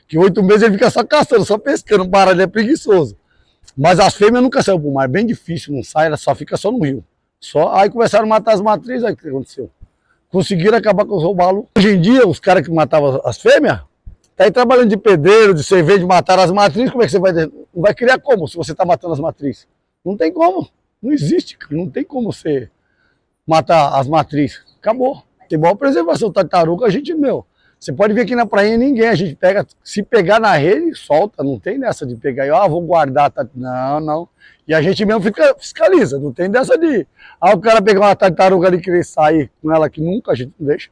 Que oito meses ele fica só caçando, só pescando. O baralho é preguiçoso. Mas as fêmeas nunca saíram pro mar, é bem difícil, não sai, ela só fica só no rio. Só, aí começaram a matar as matrizes, aí o que aconteceu? Conseguiram acabar com os roubalos. Hoje em dia, os caras que matavam as fêmeas, Tá aí trabalhando de pedreiro, de cerveja, de matar as matrizes, como é que você vai. Vai criar como se você está matando as matrizes? Não tem como. Não existe, não tem como você matar as matrizes. Acabou. Tem boa preservação. Tartaruga, a gente, meu. Você pode ver aqui na praia ninguém, a gente pega, se pegar na rede, solta, não tem nessa de pegar, ah, vou guardar, tá... não, não. E a gente mesmo fica, fiscaliza, não tem dessa de, ah, o cara pegar uma tartaruga ali e querer sair com ela que nunca, a gente não deixa.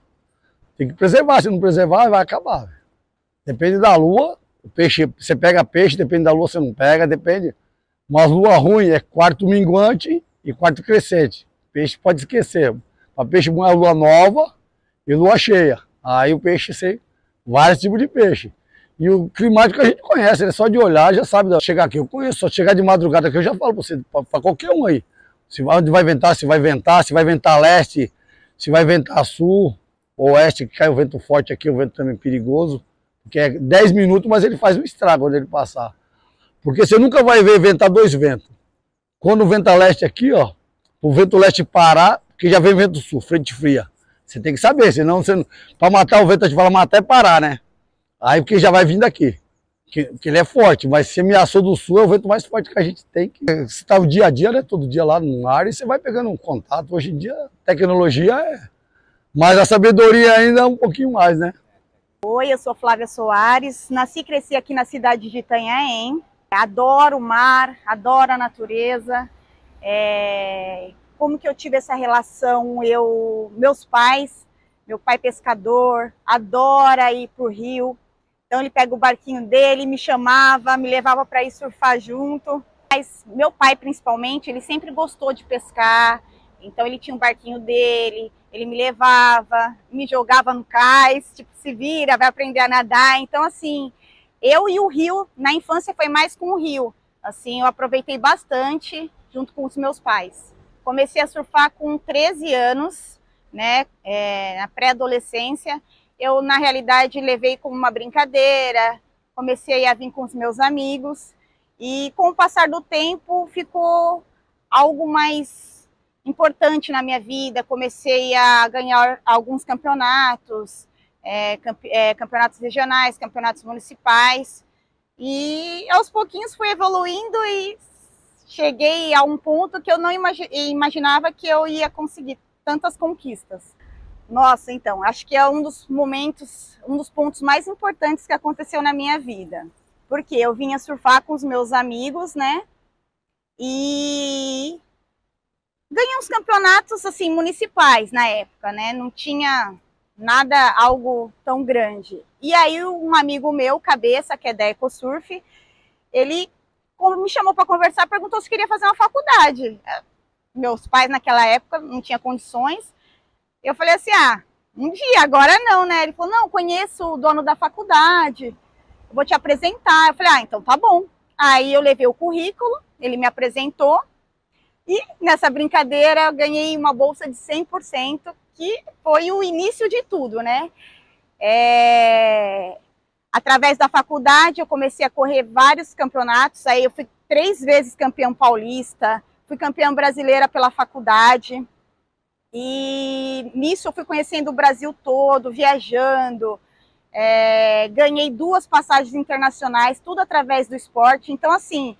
Tem que preservar, se não preservar, vai acabar. Depende da lua, o peixe, você pega peixe, depende da lua você não pega, depende. Uma lua ruim é quarto minguante e quarto crescente. Peixe pode esquecer. Para peixe bom é lua nova e lua cheia. Aí o peixe tem vários tipos de peixe. E o climático a gente conhece, é né? só de olhar já sabe. Chegar aqui eu conheço, só chegar de madrugada que eu já falo para você, para qualquer um aí. Se vai, onde vai ventar, se vai ventar, se vai ventar leste, se vai ventar sul, oeste, que cai o vento forte aqui, o vento também perigoso que é 10 minutos, mas ele faz um estrago quando ele passar. Porque você nunca vai ver ventar dois ventos. Quando o vento leste aqui, ó, o vento leste parar, porque já vem vento sul, frente fria. Você tem que saber, senão você para matar o vento, a gente fala matar é parar, né? Aí porque já vai vindo daqui. Que, que ele é forte, mas se ameaçou do sul, é o vento mais forte que a gente tem. Que... Você está o dia a dia, né? Todo dia lá no ar e você vai pegando um contato. Hoje em dia, tecnologia é. Mas a sabedoria ainda é um pouquinho mais, né? Oi, eu sou Flávia Soares, nasci e cresci aqui na cidade de Itanhaém. Adoro o mar, adoro a natureza. É... Como que eu tive essa relação? Eu, meus pais, meu pai pescador, adora ir para o rio. Então ele pega o barquinho dele, me chamava, me levava para ir surfar junto. Mas meu pai principalmente, ele sempre gostou de pescar. Então ele tinha um barquinho dele, ele me levava, me jogava no cais, tipo, se vira, vai aprender a nadar. Então, assim, eu e o rio, na infância foi mais com o rio. Assim, eu aproveitei bastante junto com os meus pais. Comecei a surfar com 13 anos, né, é, na pré-adolescência. Eu, na realidade, levei como uma brincadeira, comecei a vir com os meus amigos. E com o passar do tempo ficou algo mais importante na minha vida. Comecei a ganhar alguns campeonatos, é, campe é, campeonatos regionais, campeonatos municipais. E aos pouquinhos fui evoluindo e cheguei a um ponto que eu não imagi imaginava que eu ia conseguir tantas conquistas. Nossa, então, acho que é um dos momentos, um dos pontos mais importantes que aconteceu na minha vida. Porque eu vinha surfar com os meus amigos, né? E Ganhei uns campeonatos assim municipais na época, né? Não tinha nada algo tão grande. E aí um amigo meu, cabeça, que é da EcoSurf, ele me chamou para conversar, perguntou se queria fazer uma faculdade. Meus pais naquela época não tinha condições. Eu falei assim: "Ah, um dia, agora não, né?" Ele falou: "Não, conheço o dono da faculdade. vou te apresentar". Eu falei: "Ah, então tá bom". Aí eu levei o currículo, ele me apresentou e nessa brincadeira eu ganhei uma bolsa de 100%, que foi o início de tudo, né? É... Através da faculdade eu comecei a correr vários campeonatos, aí eu fui três vezes campeão paulista, fui campeão brasileira pela faculdade. E nisso eu fui conhecendo o Brasil todo, viajando, é... ganhei duas passagens internacionais, tudo através do esporte. Então, assim,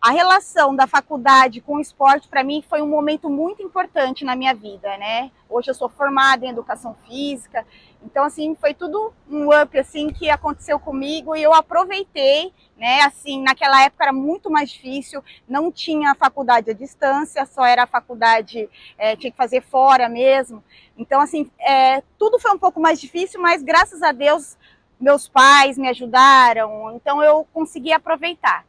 a relação da faculdade com o esporte para mim foi um momento muito importante na minha vida, né? Hoje eu sou formada em educação física, então assim foi tudo um up assim que aconteceu comigo e eu aproveitei, né? Assim naquela época era muito mais difícil, não tinha faculdade à distância, só era a faculdade é, tinha que fazer fora mesmo. Então assim é, tudo foi um pouco mais difícil, mas graças a Deus meus pais me ajudaram, então eu consegui aproveitar.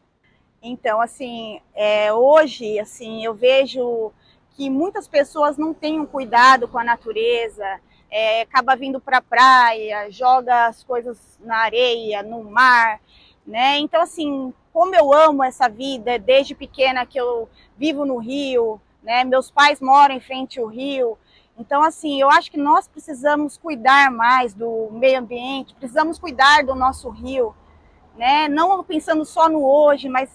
Então, assim, é, hoje, assim, eu vejo que muitas pessoas não têm um cuidado com a natureza, é, acaba vindo para a praia, joga as coisas na areia, no mar, né? Então, assim, como eu amo essa vida, desde pequena que eu vivo no Rio, né? Meus pais moram em frente ao Rio, então, assim, eu acho que nós precisamos cuidar mais do meio ambiente, precisamos cuidar do nosso rio, né? Não pensando só no hoje, mas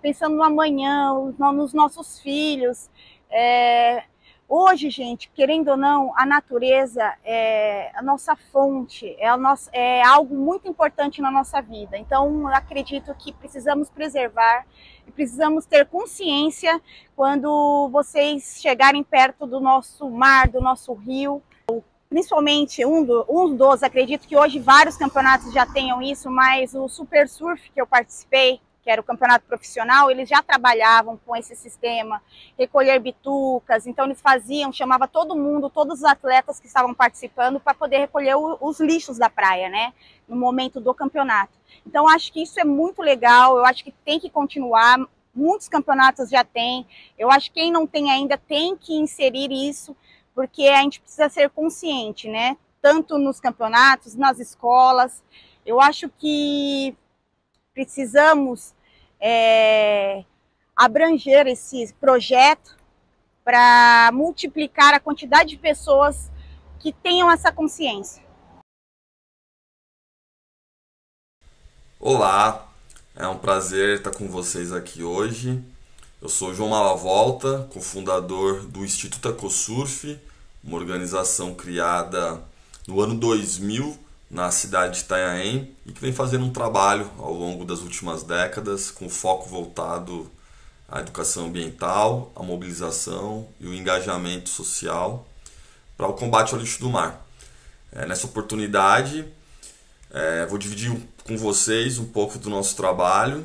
pensando no amanhã, nos nossos filhos. É, hoje, gente, querendo ou não, a natureza é a nossa fonte, é, é algo muito importante na nossa vida. Então, acredito que precisamos preservar e precisamos ter consciência quando vocês chegarem perto do nosso mar, do nosso rio, principalmente um, do, um dos, acredito que hoje vários campeonatos já tenham isso, mas o Super Surf que eu participei, que era o campeonato profissional, eles já trabalhavam com esse sistema, recolher bitucas, então eles faziam, chamava todo mundo, todos os atletas que estavam participando para poder recolher o, os lixos da praia, né, no momento do campeonato. Então acho que isso é muito legal, eu acho que tem que continuar, muitos campeonatos já tem, eu acho que quem não tem ainda tem que inserir isso, porque a gente precisa ser consciente, né, tanto nos campeonatos, nas escolas, eu acho que precisamos é, abranger esse projeto para multiplicar a quantidade de pessoas que tenham essa consciência. Olá, é um prazer estar com vocês aqui hoje. Eu sou João Malavolta, cofundador do Instituto Ecosurf, uma organização criada no ano 2000 na cidade de Itanhaém e que vem fazendo um trabalho ao longo das últimas décadas com foco voltado à educação ambiental, à mobilização e o engajamento social para o combate ao lixo do mar. É, nessa oportunidade, é, vou dividir com vocês um pouco do nosso trabalho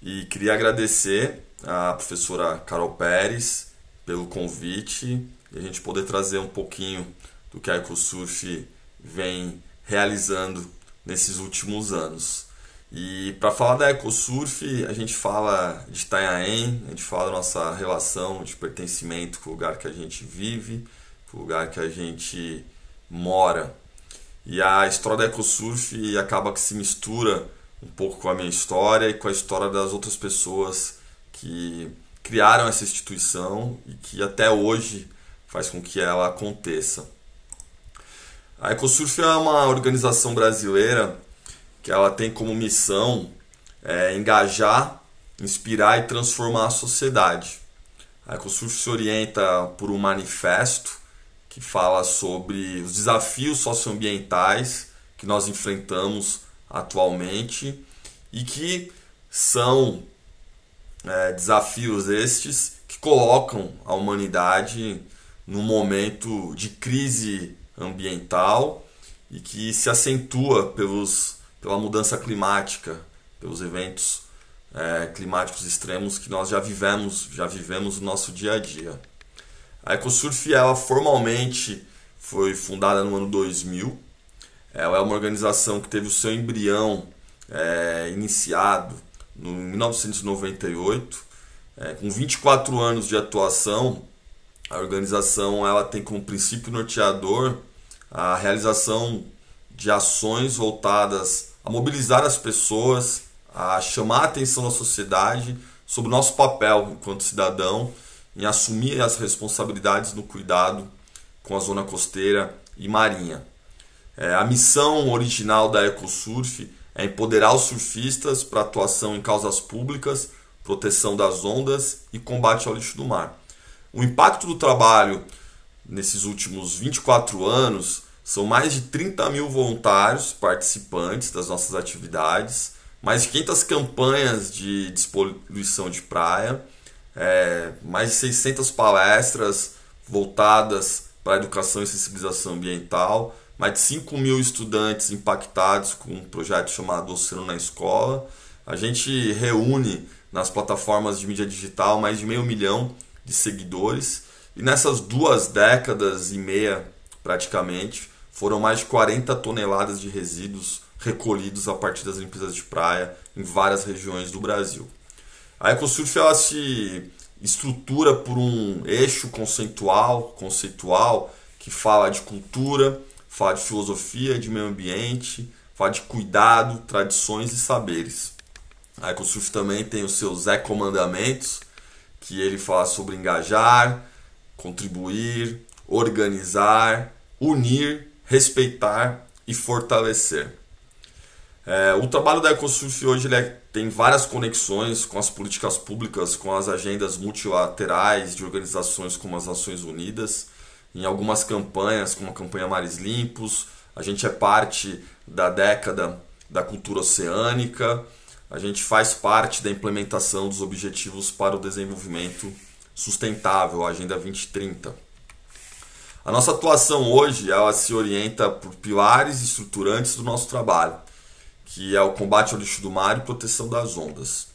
e queria agradecer à professora Carol Pérez pelo convite e a gente poder trazer um pouquinho do que a EcoSurf vem realizando nesses últimos anos. E para falar da EcoSurf, a gente fala de Itanhaém, a gente fala da nossa relação de pertencimento com o lugar que a gente vive, com o lugar que a gente mora. E a história da EcoSurf acaba que se mistura um pouco com a minha história e com a história das outras pessoas que criaram essa instituição e que até hoje faz com que ela aconteça. A Ecosurf é uma organização brasileira que ela tem como missão é, engajar, inspirar e transformar a sociedade. A Ecosurf se orienta por um manifesto que fala sobre os desafios socioambientais que nós enfrentamos atualmente e que são é, desafios estes que colocam a humanidade num momento de crise ambiental e que se acentua pelos, pela mudança climática, pelos eventos é, climáticos extremos que nós já vivemos, já vivemos no nosso dia a dia. A EcoSurf ela formalmente foi fundada no ano 2000. Ela é uma organização que teve o seu embrião é, iniciado em 1998, é, com 24 anos de atuação a organização ela tem como princípio norteador a realização de ações voltadas a mobilizar as pessoas, a chamar a atenção da sociedade sobre o nosso papel enquanto cidadão em assumir as responsabilidades no cuidado com a zona costeira e marinha. É, a missão original da Ecosurf é empoderar os surfistas para atuação em causas públicas, proteção das ondas e combate ao lixo do mar. O impacto do trabalho nesses últimos 24 anos são mais de 30 mil voluntários participantes das nossas atividades, mais de 500 campanhas de despoluição de praia, é, mais de 600 palestras voltadas para a educação e sensibilização ambiental, mais de 5 mil estudantes impactados com um projeto chamado Oceano na Escola. A gente reúne nas plataformas de mídia digital mais de meio milhão de seguidores. E nessas duas décadas e meia, praticamente, foram mais de 40 toneladas de resíduos recolhidos a partir das limpezas de praia em várias regiões do Brasil. A EcoSurf ela se estrutura por um eixo conceitual, conceitual que fala de cultura, fala de filosofia, de meio ambiente, fala de cuidado, tradições e saberes. A EcoSurf também tem os seus ecomandamentos, que ele fala sobre engajar, contribuir, organizar, unir, respeitar e fortalecer. É, o trabalho da EcoSurf hoje ele é, tem várias conexões com as políticas públicas, com as agendas multilaterais de organizações como as Nações Unidas, em algumas campanhas, como a campanha Mares Limpos, a gente é parte da década da cultura oceânica, a gente faz parte da implementação dos Objetivos para o Desenvolvimento Sustentável, a Agenda 2030. A nossa atuação hoje ela se orienta por pilares estruturantes do nosso trabalho, que é o combate ao lixo do mar e proteção das ondas.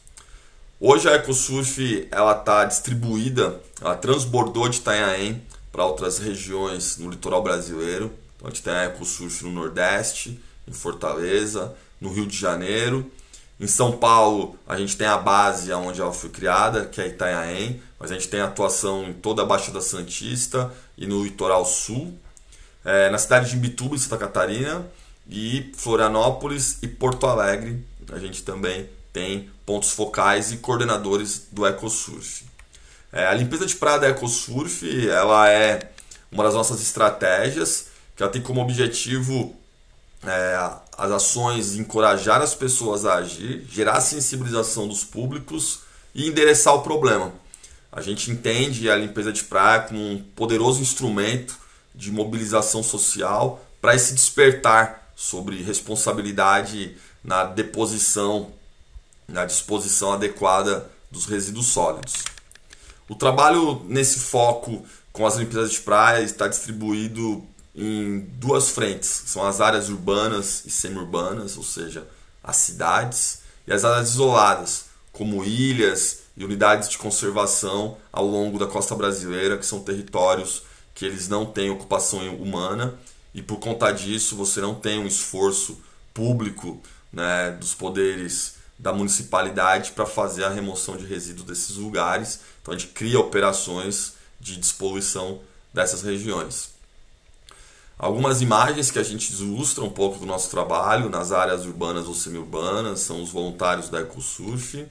Hoje a EcoSurf ela está distribuída, ela transbordou de Itanhaém para outras regiões no litoral brasileiro. Então a gente tem a EcoSurf no Nordeste, em Fortaleza, no Rio de Janeiro em São Paulo, a gente tem a base onde ela foi criada, que é Itanhaém, mas a gente tem atuação em toda a Baixada Santista e no litoral sul. É, na cidade de Imbituba, em Santa Catarina, e Florianópolis e Porto Alegre, a gente também tem pontos focais e coordenadores do EcoSurf. É, a limpeza de praia da EcoSurf ela é uma das nossas estratégias, que ela tem como objetivo é, as ações, encorajar as pessoas a agir, gerar sensibilização dos públicos e endereçar o problema. A gente entende a limpeza de praia como um poderoso instrumento de mobilização social para se despertar sobre responsabilidade na deposição, na disposição adequada dos resíduos sólidos. O trabalho nesse foco com as limpezas de praia está distribuído em duas frentes, são as áreas urbanas e semi-urbanas, ou seja, as cidades, e as áreas isoladas, como ilhas e unidades de conservação ao longo da costa brasileira, que são territórios que eles não têm ocupação humana e por conta disso você não tem um esforço público né, dos poderes da municipalidade para fazer a remoção de resíduos desses lugares. Então a gente cria operações de despoluição dessas regiões. Algumas imagens que a gente ilustra um pouco do nosso trabalho nas áreas urbanas ou semiurbanas são os voluntários da EcoSurf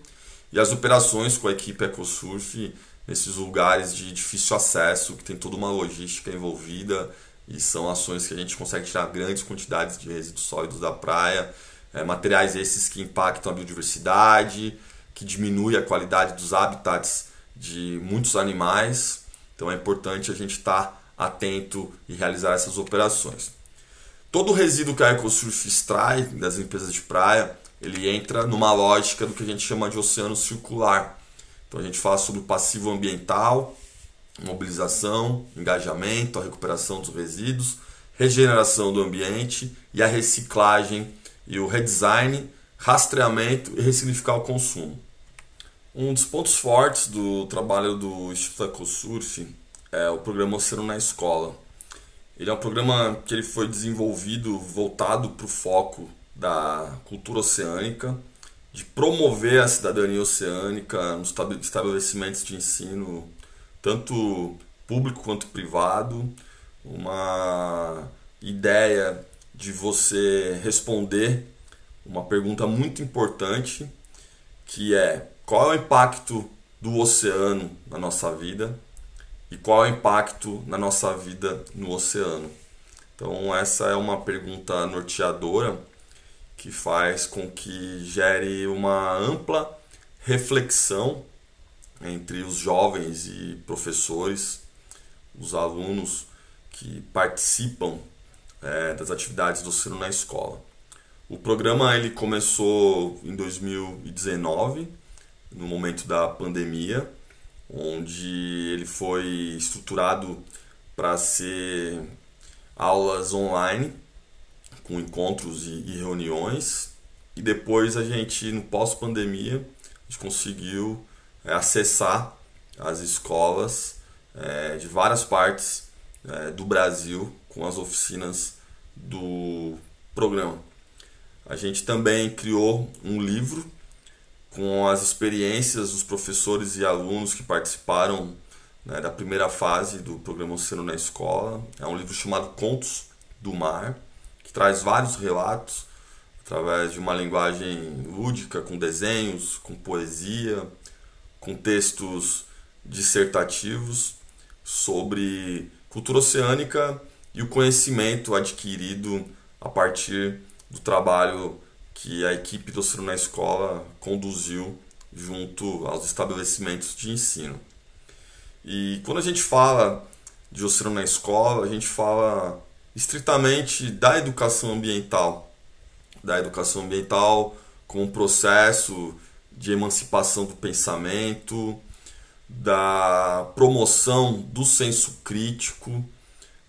e as operações com a equipe EcoSurf nesses lugares de difícil acesso, que tem toda uma logística envolvida e são ações que a gente consegue tirar grandes quantidades de resíduos sólidos da praia, é, materiais esses que impactam a biodiversidade, que diminui a qualidade dos habitats de muitos animais. Então é importante a gente estar tá atento e realizar essas operações. Todo o resíduo que a EcoSurf extrai das empresas de praia, ele entra numa lógica do que a gente chama de oceano circular. Então a gente fala sobre o passivo ambiental, mobilização, engajamento, a recuperação dos resíduos, regeneração do ambiente e a reciclagem e o redesign, rastreamento e ressignificar o consumo. Um dos pontos fortes do trabalho do Instituto EcoSurf é, o programa Oceano na Escola. Ele é um programa que ele foi desenvolvido voltado para o foco da cultura oceânica, de promover a cidadania oceânica nos estabelecimentos de ensino, tanto público quanto privado, uma ideia de você responder uma pergunta muito importante, que é qual é o impacto do oceano na nossa vida? e qual é o impacto na nossa vida no oceano. Então, essa é uma pergunta norteadora que faz com que gere uma ampla reflexão entre os jovens e professores, os alunos que participam é, das atividades do oceano na escola. O programa ele começou em 2019, no momento da pandemia, onde ele foi estruturado para ser aulas online, com encontros e, reuniões. E depois a gente, no pós-pandemia, a gente conseguiu é, acessar as escolas é, de várias partes é, do Brasil com as oficinas do programa. A gente também criou um livro com as experiências dos professores e alunos que participaram né, da primeira fase do programa Oceano na Escola. É um livro chamado Contos do Mar, que traz vários relatos através de uma linguagem lúdica, com desenhos, com poesia, com textos dissertativos sobre cultura oceânica e o conhecimento adquirido a partir do trabalho que a equipe do na Escola conduziu junto aos estabelecimentos de ensino. E quando a gente fala de Oceano na Escola, a gente fala estritamente da educação ambiental, da educação ambiental como um processo de emancipação do pensamento, da promoção do senso crítico,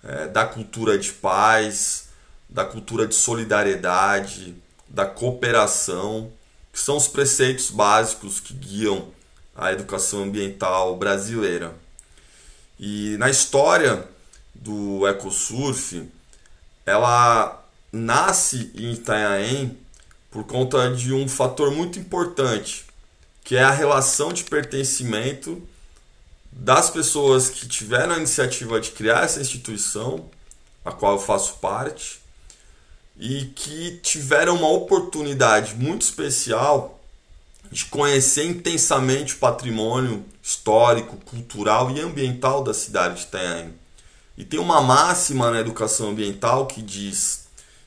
eh, da cultura de paz, da cultura de solidariedade, da cooperação, que são os preceitos básicos que guiam a educação ambiental brasileira. E na história do EcoSurf, ela nasce em Itanhaém por conta de um fator muito importante, que é a relação de pertencimento das pessoas que tiveram a iniciativa de criar essa instituição, a qual eu faço parte, e que tiveram uma oportunidade muito especial de conhecer intensamente o patrimônio histórico, cultural e ambiental da cidade de Itanhaém. E tem uma máxima na educação ambiental que diz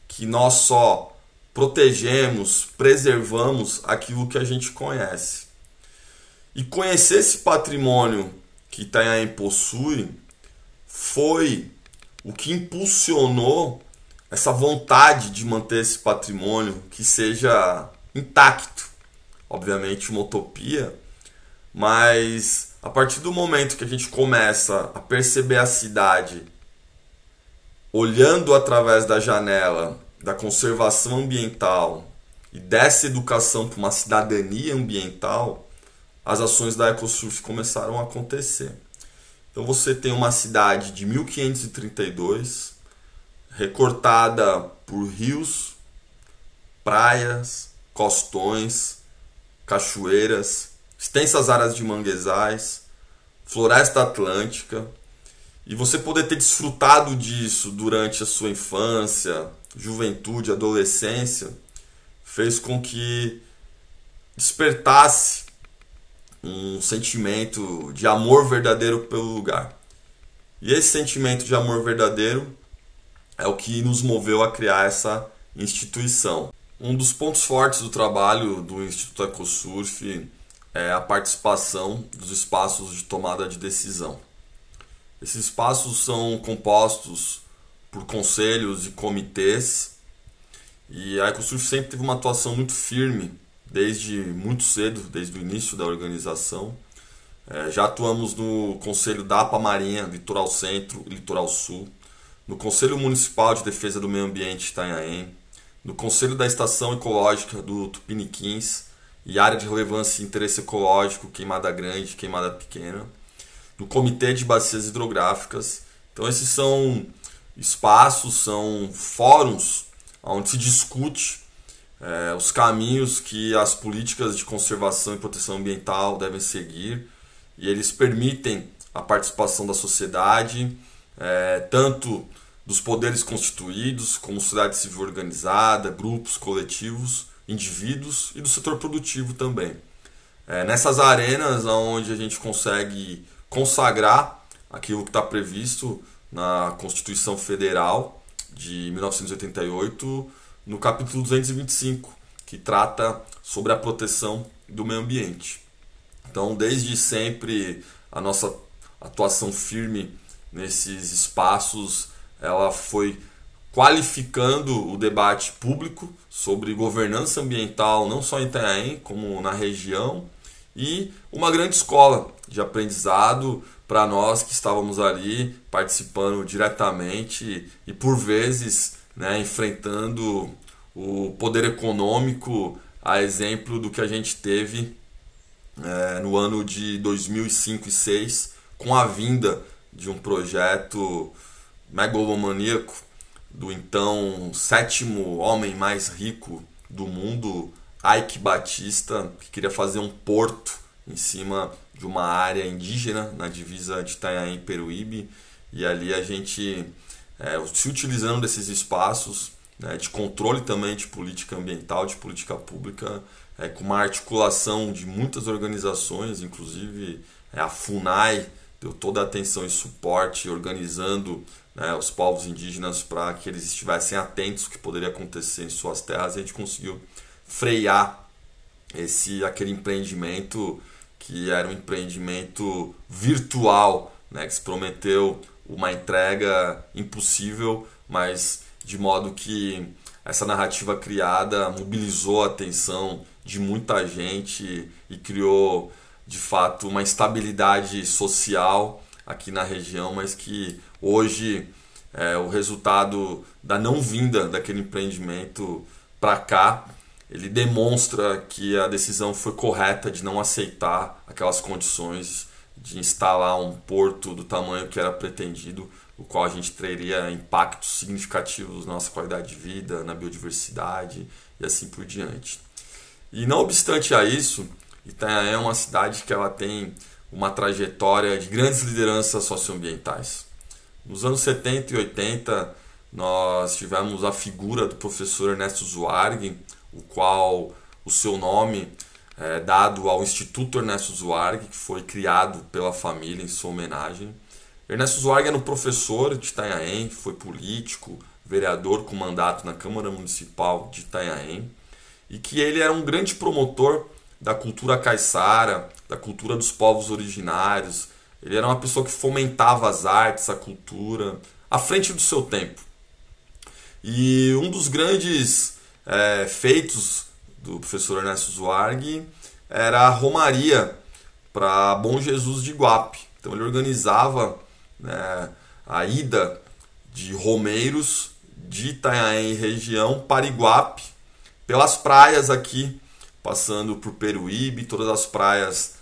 que nós só protegemos, preservamos aquilo que a gente conhece. E conhecer esse patrimônio que Itanhaém possui foi o que impulsionou essa vontade de manter esse patrimônio que seja intacto. Obviamente, uma utopia, mas a partir do momento que a gente começa a perceber a cidade olhando através da janela da conservação ambiental e dessa educação para uma cidadania ambiental, as ações da EcoSurf começaram a acontecer. Então você tem uma cidade de 1532 recortada por rios, praias, costões, cachoeiras, extensas áreas de manguezais, floresta atlântica, e você poder ter desfrutado disso durante a sua infância, juventude, adolescência, fez com que despertasse um sentimento de amor verdadeiro pelo lugar. E esse sentimento de amor verdadeiro é o que nos moveu a criar essa instituição. Um dos pontos fortes do trabalho do Instituto Ecosurf é a participação dos espaços de tomada de decisão. Esses espaços são compostos por conselhos e comitês e a Ecosurf sempre teve uma atuação muito firme desde muito cedo, desde o início da organização. É, já atuamos no conselho da APA Marinha, Litoral Centro e Litoral Sul no Conselho Municipal de Defesa do Meio Ambiente Itanhaém, no Conselho da Estação Ecológica do Tupiniquins e Área de Relevância e Interesse Ecológico, Queimada Grande, Queimada Pequena, no Comitê de Bacias Hidrográficas. Então esses são espaços, são fóruns onde se discute é, os caminhos que as políticas de conservação e proteção ambiental devem seguir e eles permitem a participação da sociedade, é, tanto dos poderes constituídos, como sociedade civil organizada, grupos, coletivos, indivíduos e do setor produtivo também. É nessas arenas onde a gente consegue consagrar aquilo que está previsto na Constituição Federal de 1988, no capítulo 225, que trata sobre a proteção do meio ambiente. Então, desde sempre, a nossa atuação firme nesses espaços ela foi qualificando o debate público sobre governança ambiental, não só em Itanhaém, como na região, e uma grande escola de aprendizado para nós que estávamos ali participando diretamente e por vezes né, enfrentando o poder econômico, a exemplo do que a gente teve é, no ano de 2005 e 2006, com a vinda de um projeto megalomaníaco do então sétimo homem mais rico do mundo, Ike Batista, que queria fazer um porto em cima de uma área indígena na divisa de Itanhaém Peruíbe. E ali a gente, é, se utilizando desses espaços né, de controle também de política ambiental, de política pública, é, com uma articulação de muitas organizações, inclusive é, a FUNAI deu toda a atenção e suporte organizando né, os povos indígenas para que eles estivessem atentos ao que poderia acontecer em suas terras e a gente conseguiu frear esse aquele empreendimento que era um empreendimento virtual, né, que se prometeu uma entrega impossível, mas de modo que essa narrativa criada mobilizou a atenção de muita gente e criou de fato uma estabilidade social aqui na região, mas que Hoje, é, o resultado da não vinda daquele empreendimento para cá, ele demonstra que a decisão foi correta de não aceitar aquelas condições de instalar um porto do tamanho que era pretendido, o qual a gente traria impactos significativos na nossa qualidade de vida, na biodiversidade e assim por diante. E não obstante a isso, Itanhaém é uma cidade que ela tem uma trajetória de grandes lideranças socioambientais. Nos anos 70 e 80, nós tivemos a figura do professor Ernesto Zuarg, o qual o seu nome é dado ao Instituto Ernesto Zuarg, que foi criado pela família em sua homenagem. Ernesto Zuarg era um professor de Itanhaém, foi político, vereador com mandato na Câmara Municipal de Itanhaém, e que ele era um grande promotor da cultura caiçara, da cultura dos povos originários, ele era uma pessoa que fomentava as artes, a cultura, à frente do seu tempo. E um dos grandes é, feitos do professor Ernesto Zuarg era a Romaria para Bom Jesus de Guape. Então ele organizava né, a ida de romeiros de Itanhaém região para Iguape, pelas praias aqui, passando por Peruíbe, todas as praias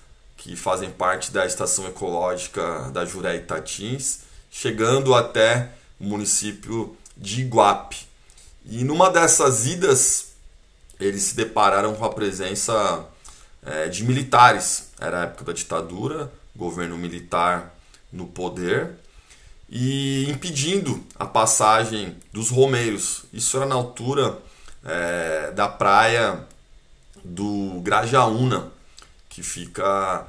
que fazem parte da estação ecológica da Juré Itatins, chegando até o município de Iguape. E numa dessas idas, eles se depararam com a presença é, de militares. Era a época da ditadura, governo militar no poder, e impedindo a passagem dos romeiros. Isso era na altura é, da praia do Grajaúna, que fica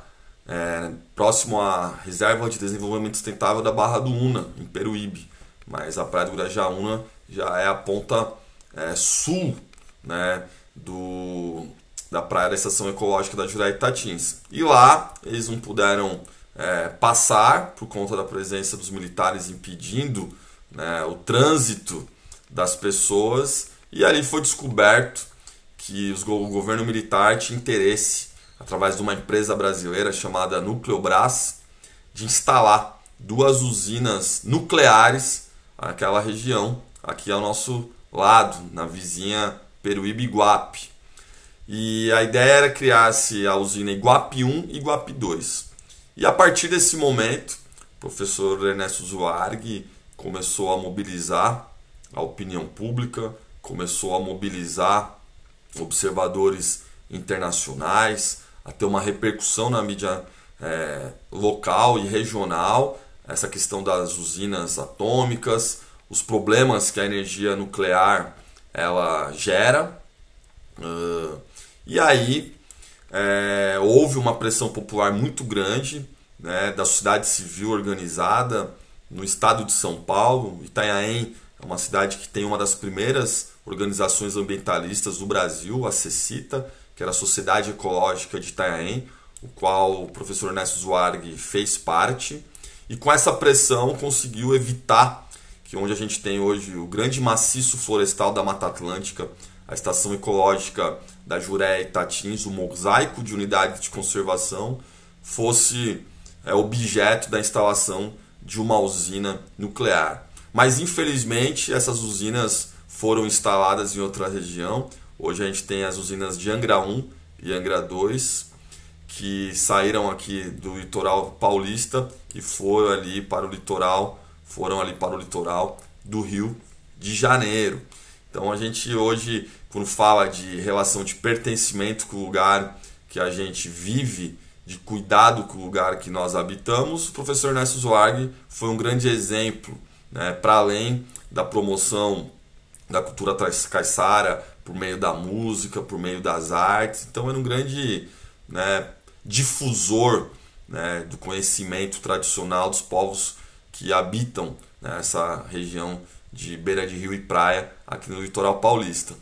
é, próximo à Reserva de Desenvolvimento Sustentável da Barra do Una, em Peruíbe. Mas a Praia do Grajaúna já é a ponta é, sul né, do, da praia da Estação Ecológica da Juraitatins. E lá eles não puderam é, passar por conta da presença dos militares impedindo né, o trânsito das pessoas. E ali foi descoberto que os, o governo militar tinha interesse através de uma empresa brasileira chamada Nucleobras, de instalar duas usinas nucleares naquela região, aqui ao nosso lado, na vizinha Peruíbe Iguape. E a ideia era criar-se a usina Iguape 1 e Iguape 2. E a partir desse momento, o professor Ernesto Zuarg começou a mobilizar a opinião pública, começou a mobilizar observadores internacionais, a ter uma repercussão na mídia é, local e regional, essa questão das usinas atômicas, os problemas que a energia nuclear ela gera. Uh, e aí é, houve uma pressão popular muito grande né, da sociedade civil organizada no estado de São Paulo. Itanhaém é uma cidade que tem uma das primeiras organizações ambientalistas do Brasil, a CECITA, que era a Sociedade Ecológica de Itanhaém, o qual o professor Ernesto Zuarg fez parte, e com essa pressão conseguiu evitar que onde a gente tem hoje o grande maciço florestal da Mata Atlântica, a Estação Ecológica da Juré e Tatins, o mosaico de unidades de conservação, fosse é, objeto da instalação de uma usina nuclear. Mas infelizmente essas usinas foram instaladas em outra região, Hoje a gente tem as usinas de Angra 1 e Angra 2, que saíram aqui do litoral paulista e foram ali para o litoral, foram ali para o litoral do Rio de Janeiro. Então a gente hoje, quando fala de relação de pertencimento com o lugar que a gente vive, de cuidado com o lugar que nós habitamos, o professor Ernesto Zuarg foi um grande exemplo, né, para além da promoção da cultura caiçara, por meio da música, por meio das artes. Então era um grande né, difusor né, do conhecimento tradicional dos povos que habitam né, essa região de beira de rio e praia aqui no litoral paulista.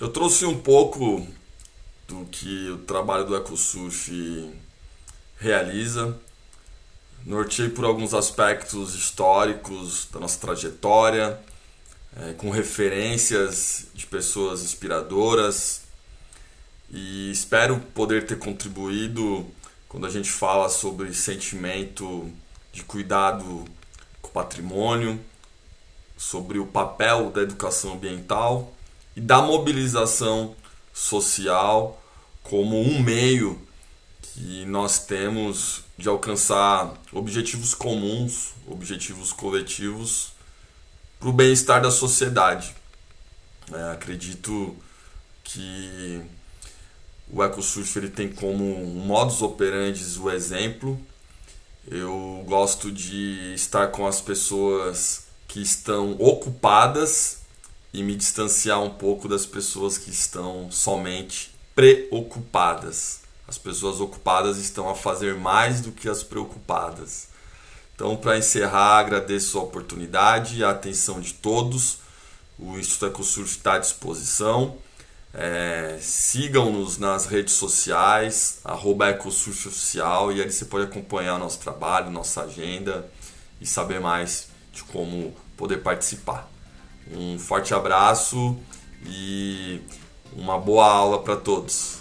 Eu trouxe um pouco do que o trabalho do EcoSurf realiza. Norteei por alguns aspectos históricos da nossa trajetória, é, com referências de pessoas inspiradoras e espero poder ter contribuído quando a gente fala sobre sentimento de cuidado com o patrimônio, sobre o papel da educação ambiental e da mobilização social como um meio que nós temos de alcançar objetivos comuns, objetivos coletivos para o bem-estar da sociedade. É, acredito que o EcoSurf ele tem como modus operandi o exemplo. Eu gosto de estar com as pessoas que estão ocupadas e me distanciar um pouco das pessoas que estão somente preocupadas. As pessoas ocupadas estão a fazer mais do que as preocupadas. Então, para encerrar, agradeço a oportunidade e a atenção de todos. O Instituto Ecosurf está à disposição. É, Sigam-nos nas redes sociais, arroba EcosurfOficial, e ali você pode acompanhar nosso trabalho, nossa agenda e saber mais de como poder participar. Um forte abraço e uma boa aula para todos.